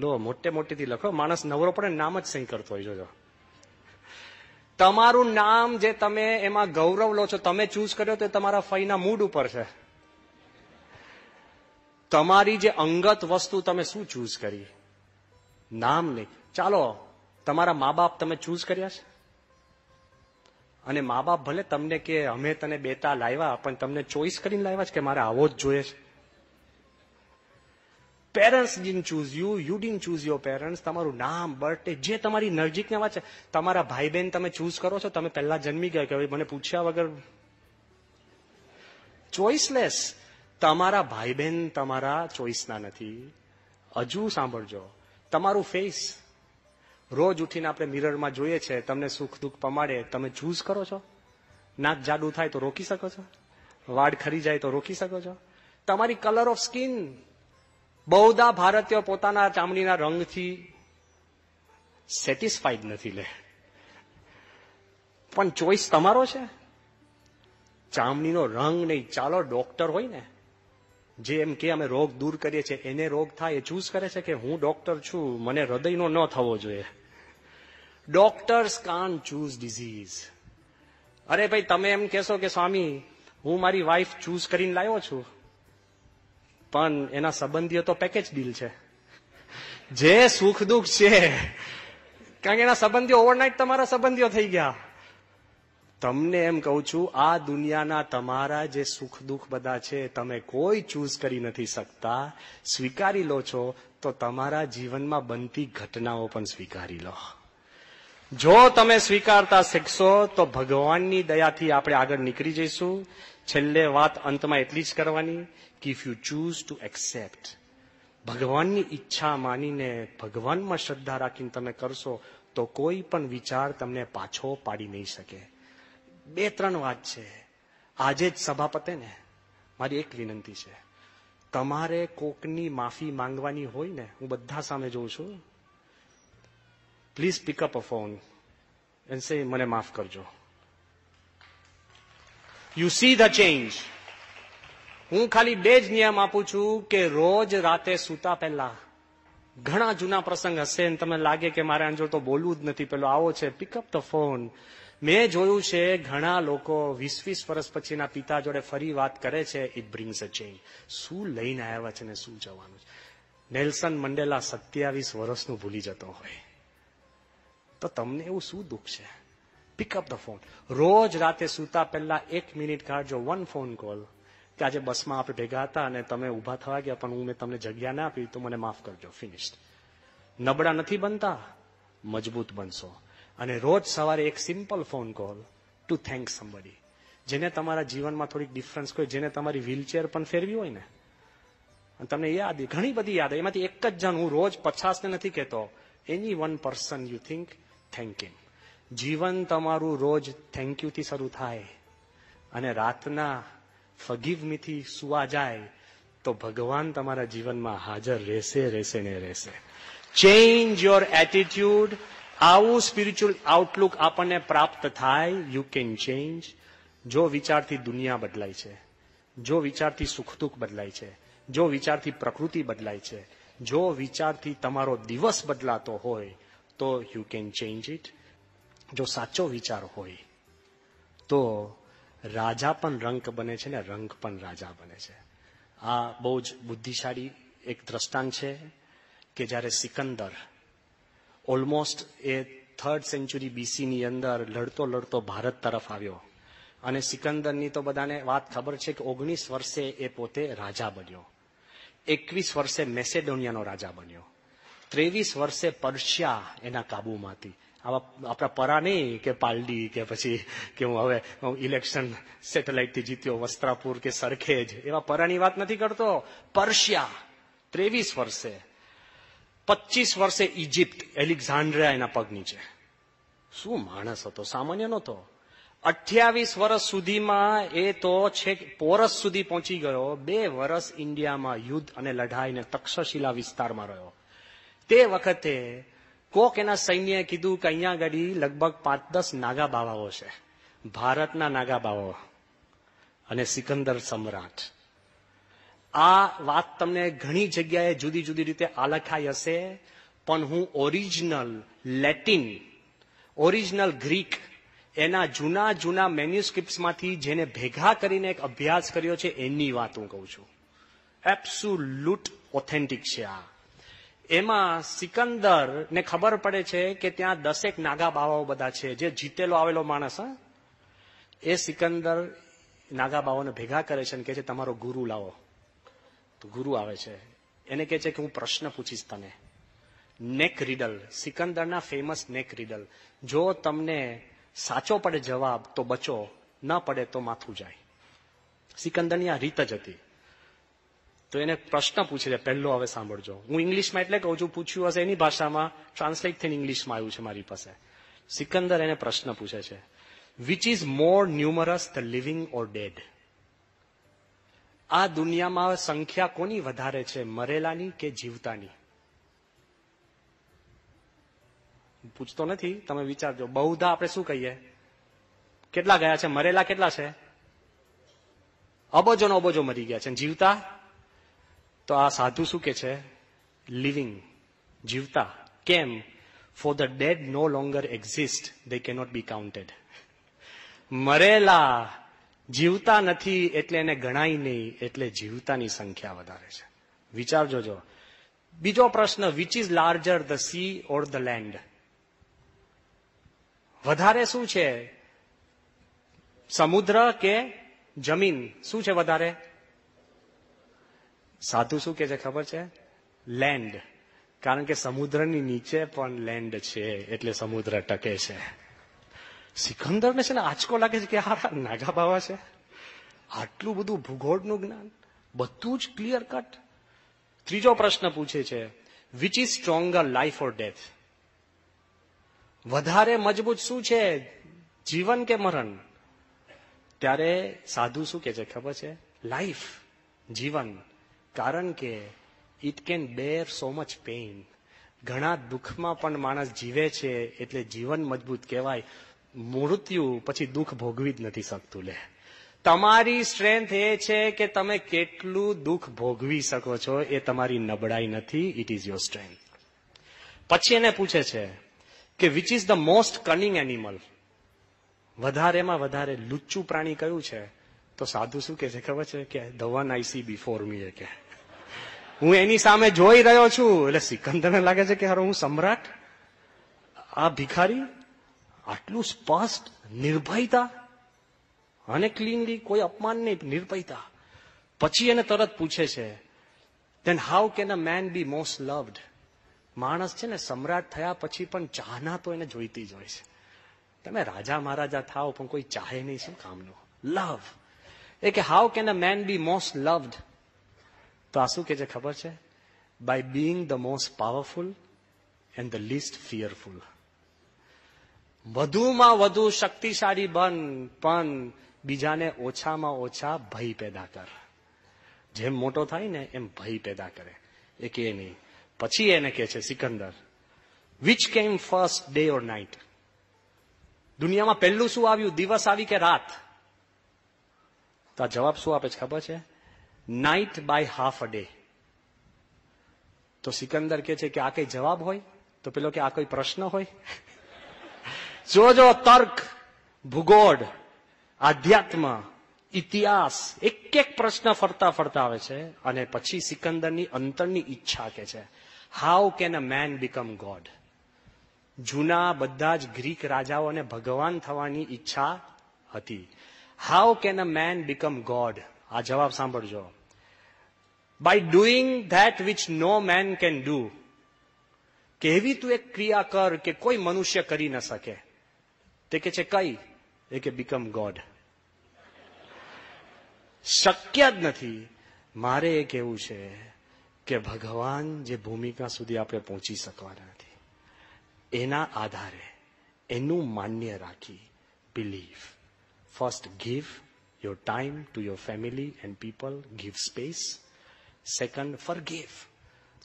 Speaker 2: લો મોટે મોટેથી લખો માણસ નવરો પણ નામ જ સહી કરતો હોય જોજો તમારું નામ જે તમે એમાં ગૌરવ લો છો તમે ચૂઝ કર્યો તે તમારા ફઈના મૂડ ઉપર છે તમારી જે અંગત વસ્તુ તમે શું ચૂઝ કરી નામ નહીં ચાલો તમારા મા બાપ તમે ચૂઝ કર્યા છે અને મા બાપ ભલે તમને કે અમે તને બેટા લાવ્યા પણ તમને ચોઈસ કરીને લાવ્યા છે કે મારે આવો જ જોઈએ છે parents didn't choose you you didn't choose your parents તમારું નામ બર્થડે જે તમારી નજીકના વાત છે તમારા ભાઈ બહેન તમે ચૂઝ કરો છો તમે પહેલા જન્મી ગયા કે મને પૂછ્યા વગર ચોઇસલેસ તમારા ભાઈ બહેન તમારા ચોઈસના નથી હજુ સાંભળજો તમારું ફેસ રોજ ઉઠીને આપણે મિરરમાં જોઈએ છે તમને સુખ દુઃખ પમાડે તમે ચૂઝ કરો છો નાક જાડું થાય તો રોકી શકો છો વાડ ખરી જાય તો રોકી શકો છો તમારી કલર ઓફ સ્કિન બહુદા ભારતીયો પોતાના ચામડીના રંગથી સેટિસ્ફાઈડ નથી લે પણ ચોઈસ તમારો છે ચામડીનો રંગ નહીં ચાલો ડોક્ટર હોય ને જે એમ કે અમે રોગ દૂર કરીએ છીએ એને રોગ થાય એ ચૂઝ કરે છે કે હું ડોક્ટર છું મને હૃદયનો ન થવો જોઈએ ડોક્ટર્સ કાન ચૂઝ ડિઝીઝ અરે ભાઈ તમે એમ કહેશો કે સ્વામી હું મારી વાઈફ ચૂઝ કરીને લાવ્યો છું પણ એના સંબંધીઓ તો પેકેજ ડીલ છે જે સુખ દુઃખ છે કારણ કે એના સંબંધીઓ ઓવરનાઇટ તમારા સંબંધીઓ થઈ ગયા તમને એમ કહું છું આ દુનિયાના તમારા જે સુખ દુઃખ બધા છે તમે કોઈ ચૂઝ કરી નથી શકતા સ્વીકારી લો છો તો તમારા જીવનમાં બનતી ઘટનાઓ પણ સ્વીકારી લો જો તમે સ્વીકારતા શીખશો તો ભગવાનની દયાથી આપણે આગળ નીકળી જઈશું છેલ્લે વાત અંતમાં એટલી જ કરવાની કે if you choose to accept ભગવાનની ઈચ્છા માનીને ભગવાનમાં શ્રદ્ધા રાખીને તમે કરશો તો કોઈ પણ વિચાર તમને પાછો પાડી નહીં શકે બે ત્રણ વાત છે આજે જ સભાપતે ને મારી એક વિનંતી છે તમારે કોકની માફી માંગવાની હોય ને હું બધા સામે જોઉં છું please pick up a phone and say મને માફ કરજો યુ સી ધ ચેન્જ હું ખાલી બે જ નિયમ આપું છું કે રોજ રાતે સૂતા પહેલા ઘણા જૂના પ્રસંગ હશે ને તમને લાગે કે મારે અંજોર તો બોલવું જ નથી પેલો આવો છે પિકઅપ ધ ફોન મેં જોયું છે ઘણા લોકો વીસ વીસ વર્ષ પછીના પિતા જોડે ફરી વાત કરે છે ઇટ બ્રિંગ્સ અ ચેન્જ શું લઈને આવ્યા છે ને શું જવાનું છે નેલ્સન મંડેલા સત્યાવીસ વર્ષનું ભૂલી જતો હોય તો તમને એવું શું દુઃખ છે પિકઅપ ધ ફોન રોજ રાતે સૂતા પહેલા એક મિનિટ કાઢજો વન ફોન કોલ કે આજે બસમાં આપણે ભેગા હતા અને તમે ઊભા થવા ગયા પણ હું મેં તમને જગ્યા ના આપી તો મને માફ કરજો ફિનિશ્ડ નબળા નથી બનતા મજબૂત બનશો અને રોજ સવારે એક simple phone call to thank somebody જેને તમારા જીવનમાં થોડીક ડિફરન્સ હોય જેને તમારી વ્હીલચેર પણ ફેરવી હોય ને અને તમને યાદ ઘણી બધી યાદ એમાંથી એક જ જણ હું રોજ પચાસને નથી કહેતો any one person you think thank you જીવન તમારું રોજ થેન્ક યુથી શરૂ થાય અને રાતના ફગીવ મીથી સુવા જાય તો ભગવાન તમારા જીવનમાં હાજર રહેશે રહેશે ને રહેશે ચેન્જ યોર એટીટ્યુડ આવું સ્પિરિચ્યુઅલ આઉટલુક આપણને પ્રાપ્ત થાય યુ કેન ચેન્જ જો વિચારથી દુનિયા બદલાય છે જો વિચારથી સુખ દુઃખ બદલાય છે જો વિચારથી પ્રકૃતિ બદલાય છે જો વિચારથી તમારો દિવસ બદલાતો હોય તો યુ કેન ચેન્જ ઇટ જો સાચો વિચાર હોય તો રાજા પણ રંક બને છે ને રંક પણ રાજા બને છે આ બહુ જ બુદ્ધિશાળી એક દ્રષ્ટાંત છે કે જ્યારે Sikandar almost a third century બીસીની અંદર લડતો લડતો ભારત તરફ આવ્યો અને સિકંદરની તો બધાને વાત ખબર છે કે ઓગણીસ વર્ષે એ પોતે રાજા બન્યો એકવીસ વર્ષે મેસેડોનિયાનો રાજા બન્યો ત્રેવીસ વર્ષે પર્શિયા એના કાબુમાં હતી આવા આપણા પરા નહીં કે પાલડી કે પછી કે હું હવે હું ઇલેક્શન સેટેલાઇટથી જીત્યો વસ્ત્રાપુર કે સરખેજ એવા પરાની વાત નથી કરતો પર્શિયા ત્રેવીસ વર્ષે પચીસ વર્ષે ઇજિપ્ત એલેક્ઝાન્ડ્રિયા એના પગની છે શું માણસ હતો સામાન્ય નહોતો અઠ્યાવીસ વર્ષ સુધીમાં એ તો છેક પોરસ સુધી પહોંચી ગયો બે વર્ષ ઇન્ડિયામાં યુદ્ધ અને લડાઈને તક્ષશિલા વિસ્તારમાં રહ્યો તે વખતે કોક એના સૈન્ય કીધું કે અહીંયા આગળ લગભગ પાંચ દસ નાગા બાવાઓ છે ભારતના નાગા બાવાઓ અને સિકંદર સમ્રાટ આ વાત તમને ઘણી જગ્યાએ જુદી જુદી રીતે આલખાઈ હશે પણ હું ઓરિજિનલ લેટિન ઓરિજિનલ ગ્રીક એના જૂના જૂના મેન્યુસ્ક્રિપ્ટમાંથી જેને ભેગા કરીને એક અભ્યાસ કર્યો છે એની વાત હું કહું છું એબ્સુલ્યુટ ઓથેન્ટિક છે આ એમાં સિકંદર ને ખબર પડે છે કે ત્યાં દસેક નાગા બાવાઓ બધા છે જે જીતેલો આવેલો માણસ એ સિકંદર નાગા બાવાઓને ભેગા કરે છે અને કહે છે તમારો ગુરુ લાવો તો ગુરુ આવે છે એને કહે છે કે હું પ્રશ્ન પૂછીશ તને નેક રીડલ સિકંદરના ફેમસ નેક રીડલ જો તમને સાચો પડે જવાબ તો બચો ન પડે તો માથું જાય સિકંદરની આ રીત જ હતી તો એને પ્રશ્ન પૂછી દે પહેલો હવે સાંભળજો હું ઇંગ્લિશમાં એટલે કહું છું પૂછ્યું હશે એની ભાષામાં ટ્રાન્સલેટ થઈને ઇંગ્લિશમાં આવ્યું છે મારી પાસે સિકંદર એને પ્રશ્ન પૂછે છે which is more numerous the living or dead આ દુનિયામાં સંખ્યા કોની વધારે છે મરેલાની કે જીવતાની પૂછતો નથી તમે વિચારજો બહુધા આપણે શું કહીએ કેટલા ગયા છે મરેલા કેટલા છે અબોજો ને અબોજો મરી ગયા છે જીવતા તો આ સાધુ શું કે છે લિવિંગ જીવતા કેમ for the dead no longer exist they cannot be counted મરેલા જીવતા નથી એટલે એને ગણાય નહીં એટલે જીવતાની સંખ્યા વધારે છે વિચારજો જો બીજો પ્રશ્ન which is larger the sea or the land વધારે શું છે સમુદ્ર કે જમીન શું છે વધારે સાધુ શું કે છે ખબર છે લેન્ડ કારણ કે સમુદ્રની નીચે પણ લેન્ડ છે એટલે સમુદ્ર ટકે છે સિકંદરને છે ને આંચકો લાગે છે કે આ નાગા બાવા છે આટલું બધું ભૂગોળનું જ્ઞાન બધું જ ક્લિયર કટ ત્રીજો પ્રશ્ન પૂછે છે which is stronger life or death વધારે મજબૂત શું છે જીવન કે મરણ ત્યારે સાધુ શું કે છે ખબર છે લાઈફ જીવન કારણ કે it can bear so much pain ઘણા દુઃખમાં પણ માણસ જીવે છે એટલે જીવન મજબૂત કહેવાય મૃત્યુ પછી દુઃખ ભોગવી જ નથી શકતું લે તમારી સ્ટ્રેન્થ એ છે કે તમે કેટલું દુઃખ ભોગવી શકો છો એ તમારી નબળાઈ નથી ઇટ ઇઝ યોર સ્ટ્રેન્થ પછી એને પૂછે છે કે which is the most cunning animal વધારેમાં વધારે લુચ્ચું પ્રાણી કયું છે તો સાધુ શું કે છે ખબર છે કે the one I see before me કે હું એની સામે જોઈ રહ્યો છું એટલે સિકંદરને લાગે છે કે હારો હું સમ્રાટ આ ભિખારી આટલું સ્પષ્ટ નિર્ભયતા અને ક્લીનલી કોઈ અપમાન નહીં નિર્ભયતા પછી એને તરત પૂછે છે then how can a man be most loved માણસ છે ને સમ્રાટ થયા પછી પણ ચાહના તો એને જોઈતી જ હોય છે તમે રાજા મહારાજા થાવ પણ કોઈ ચાહે નહીં શું કામનું લવ એ કે how can a man be most loved તો આ શું કે છે ખબર છે by being the most powerful and the least fearful વધુમાં વધુ શક્તિશાળી બન પણ બીજાને ઓછામાં ઓછા ભય પેદા કર જેમ મોટો થાય ને એમ ભય પેદા કરે એ કે નહીં પછી એને કે છે Sikandar which came first day or night દુનિયામાં પહેલું શું આવ્યું દિવસ આવી કે રાત તો આ જવાબ શું આપે છે ખબર છે night by half a day તો સિકંદર કે છે કે આ કઈ જવાબ હોય તો પેલો કે આ કોઈ પ્રશ્ન હોય જોજો તર્ક ભૂગોળ આધ્યાત્મ ઇતિહાસ એક એક પ્રશ્ન ફરતા ફરતા આવે છે અને પછી સિકંદરની અંતરની ઈચ્છા કે છે how can a man become God જૂના બધા જ ગ્રીક રાજાઓને ભગવાન થવાની ઈચ્છા હતી how can a man become God આ જવાબ સાંભળજો by doing that which no man can do કેવી તું એક ક્રિયા કર કે કોઈ મનુષ્ય કરી ન શકે તે કે છે કઈ એ કે બીકમ ગોડ શક્ય જ નથી મારે એ કહેવું છે કે ભગવાન જે ભૂમિકા સુધી આપણે પહોંચી શકવાના નથી એના આધારે એનું માન્ય રાખી belief first give your time to your family and people. Give space. Second, forgive.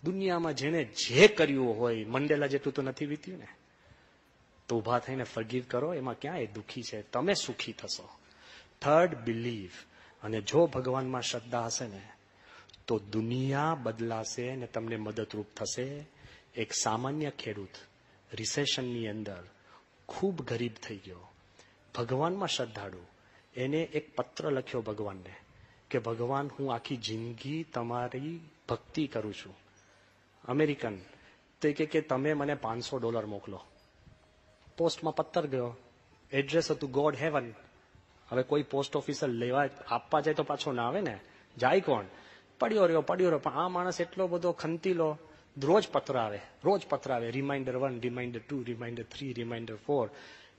Speaker 2: દુનિયામાં જેને જે કર્યું હોય મંડેલા જેટલું તો નથી વીત્યું ને તો ઉભા થઈને ફરગીવ કરો એમાં ક્યાં એ દુઃખી છે તમે સુખી થશો થર્ડ બિલીવ અને જો ભગવાનમાં શ્રદ્ધા હશે ને તો દુનિયા બદલાશે ને તમને મદદરૂપ થશે એક સામાન્ય ખેડૂત રિસેશનની અંદર ખૂબ ગરીબ થઈ ગયો ભગવાનમાં શ્રદ્ધાળુ એને એક પત્ર લખ્યો ભગવાનને કે ભગવાન હું આખી જિંદગી તમારી ભક્તિ કરું છું અમેરિકન તે કે કે તમે મને પાંચસો ડોલર મોકલો પોસ્ટમાં પત્તર ગયો એડ્રેસ હતું ગોડ હેવન હવે કોઈ પોસ્ટ ઓફિસર લેવા આપવા જાય તો પાછો ના આવે ને જાય કોણ પડ્યો રહ્યો પડ્યો રહ્યો પણ આ માણસ એટલો બધો ખંતીલો રોજ પત્ર આવે રોજ પત્ર આવે reminder one reminder two reminder three reminder four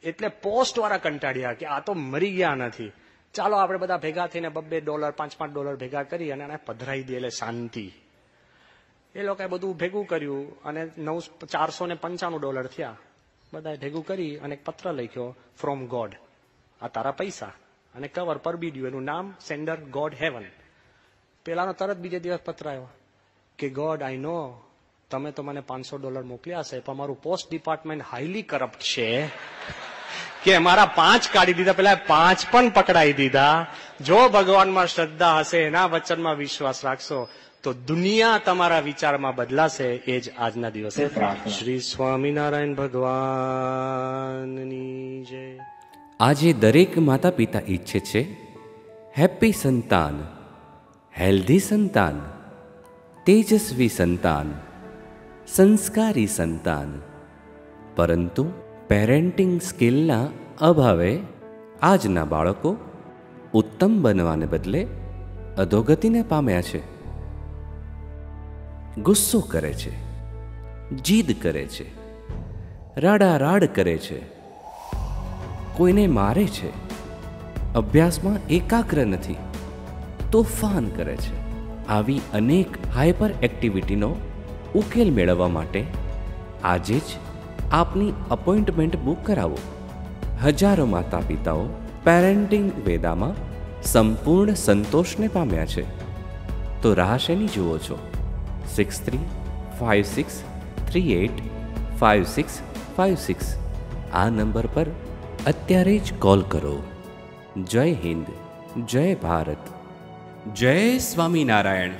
Speaker 2: એટલે પોસ્ટવાળા કંટાળ્યા કે આ તો મરી ગયા નથી ચાલો આપણે બધા ભેગા થઈને બબ્બે ડોલર પાંચ પાંચ ડોલર ભેગા કરી અને આને પધરાઈ દે એટલે શાંતિ એ લોકોએ બધું ભેગું કર્યું અને નવ ચારસો ને પંચાણું ડોલર થયા બધાએ ભેગું કરી અને એક પત્ર લખ્યો ફ્રોમ ગોડ આ તારા પૈસા અને કવર પર બીડ્યું એનું નામ સેન્ડર ગોડ હેવન પેલાનો તરત બીજે દિવસ પત્ર આવ્યો કે ગોડ આઈ નો તમે તો મને પાંચસો ડોલર મોકલ્યા હશે પણ મારું પોસ્ટ ડિપાર્ટમેન્ટ હાઈલી કરપ્ટ છે કે મારા પાંચ કાઢી દીધા પેલા પાંચ પણ પકડાઈ દીધા જો ભગવાનમાં શ્રદ્ધા હશે એના વચનમાં વિશ્વાસ રાખશો તો દુનિયા તમારા વિચારમાં બદલાશે એ જ આજના દિવસે શ્રી સ્વામિનારાયણ ભગવાનની જય
Speaker 1: આજે દરેક માતા પિતા ઈચ્છે છે હેપી સંતાન હેલ્ધી સંતાન તેજસ્વી સંતાન સંસ્કારી સંતાન પરંતુ પેરેન્ટિંગ સ્કિલના અભાવે આજના બાળકો ઉત્તમ બનવાને બદલે અધોગતિને પામ્યા છે ગુસ્સો કરે છે જીદ કરે છે રાડારાડ કરે છે કોઈને મારે છે અભ્યાસમાં એકાગ્ર નથી તોફાન કરે છે આવી અનેક હાઇપર એક્ટિવિટીનો ઉકેલ મેળવવા માટે આજે જ આપની અપોઇન્ટમેન્ટ બુક કરાવો હજારો માતા પિતાઓ પેરેન્ટિંગ વેદામાં સંપૂર્ણ સંતોષને પામ્યા છે તો રાહ શેની જુઓ છો six three five six three eight five six five six આ નંબર પર અત્યારે જ કોલ કરો જય હિન્દ જય ભારત જય સ્વામિનારાયણ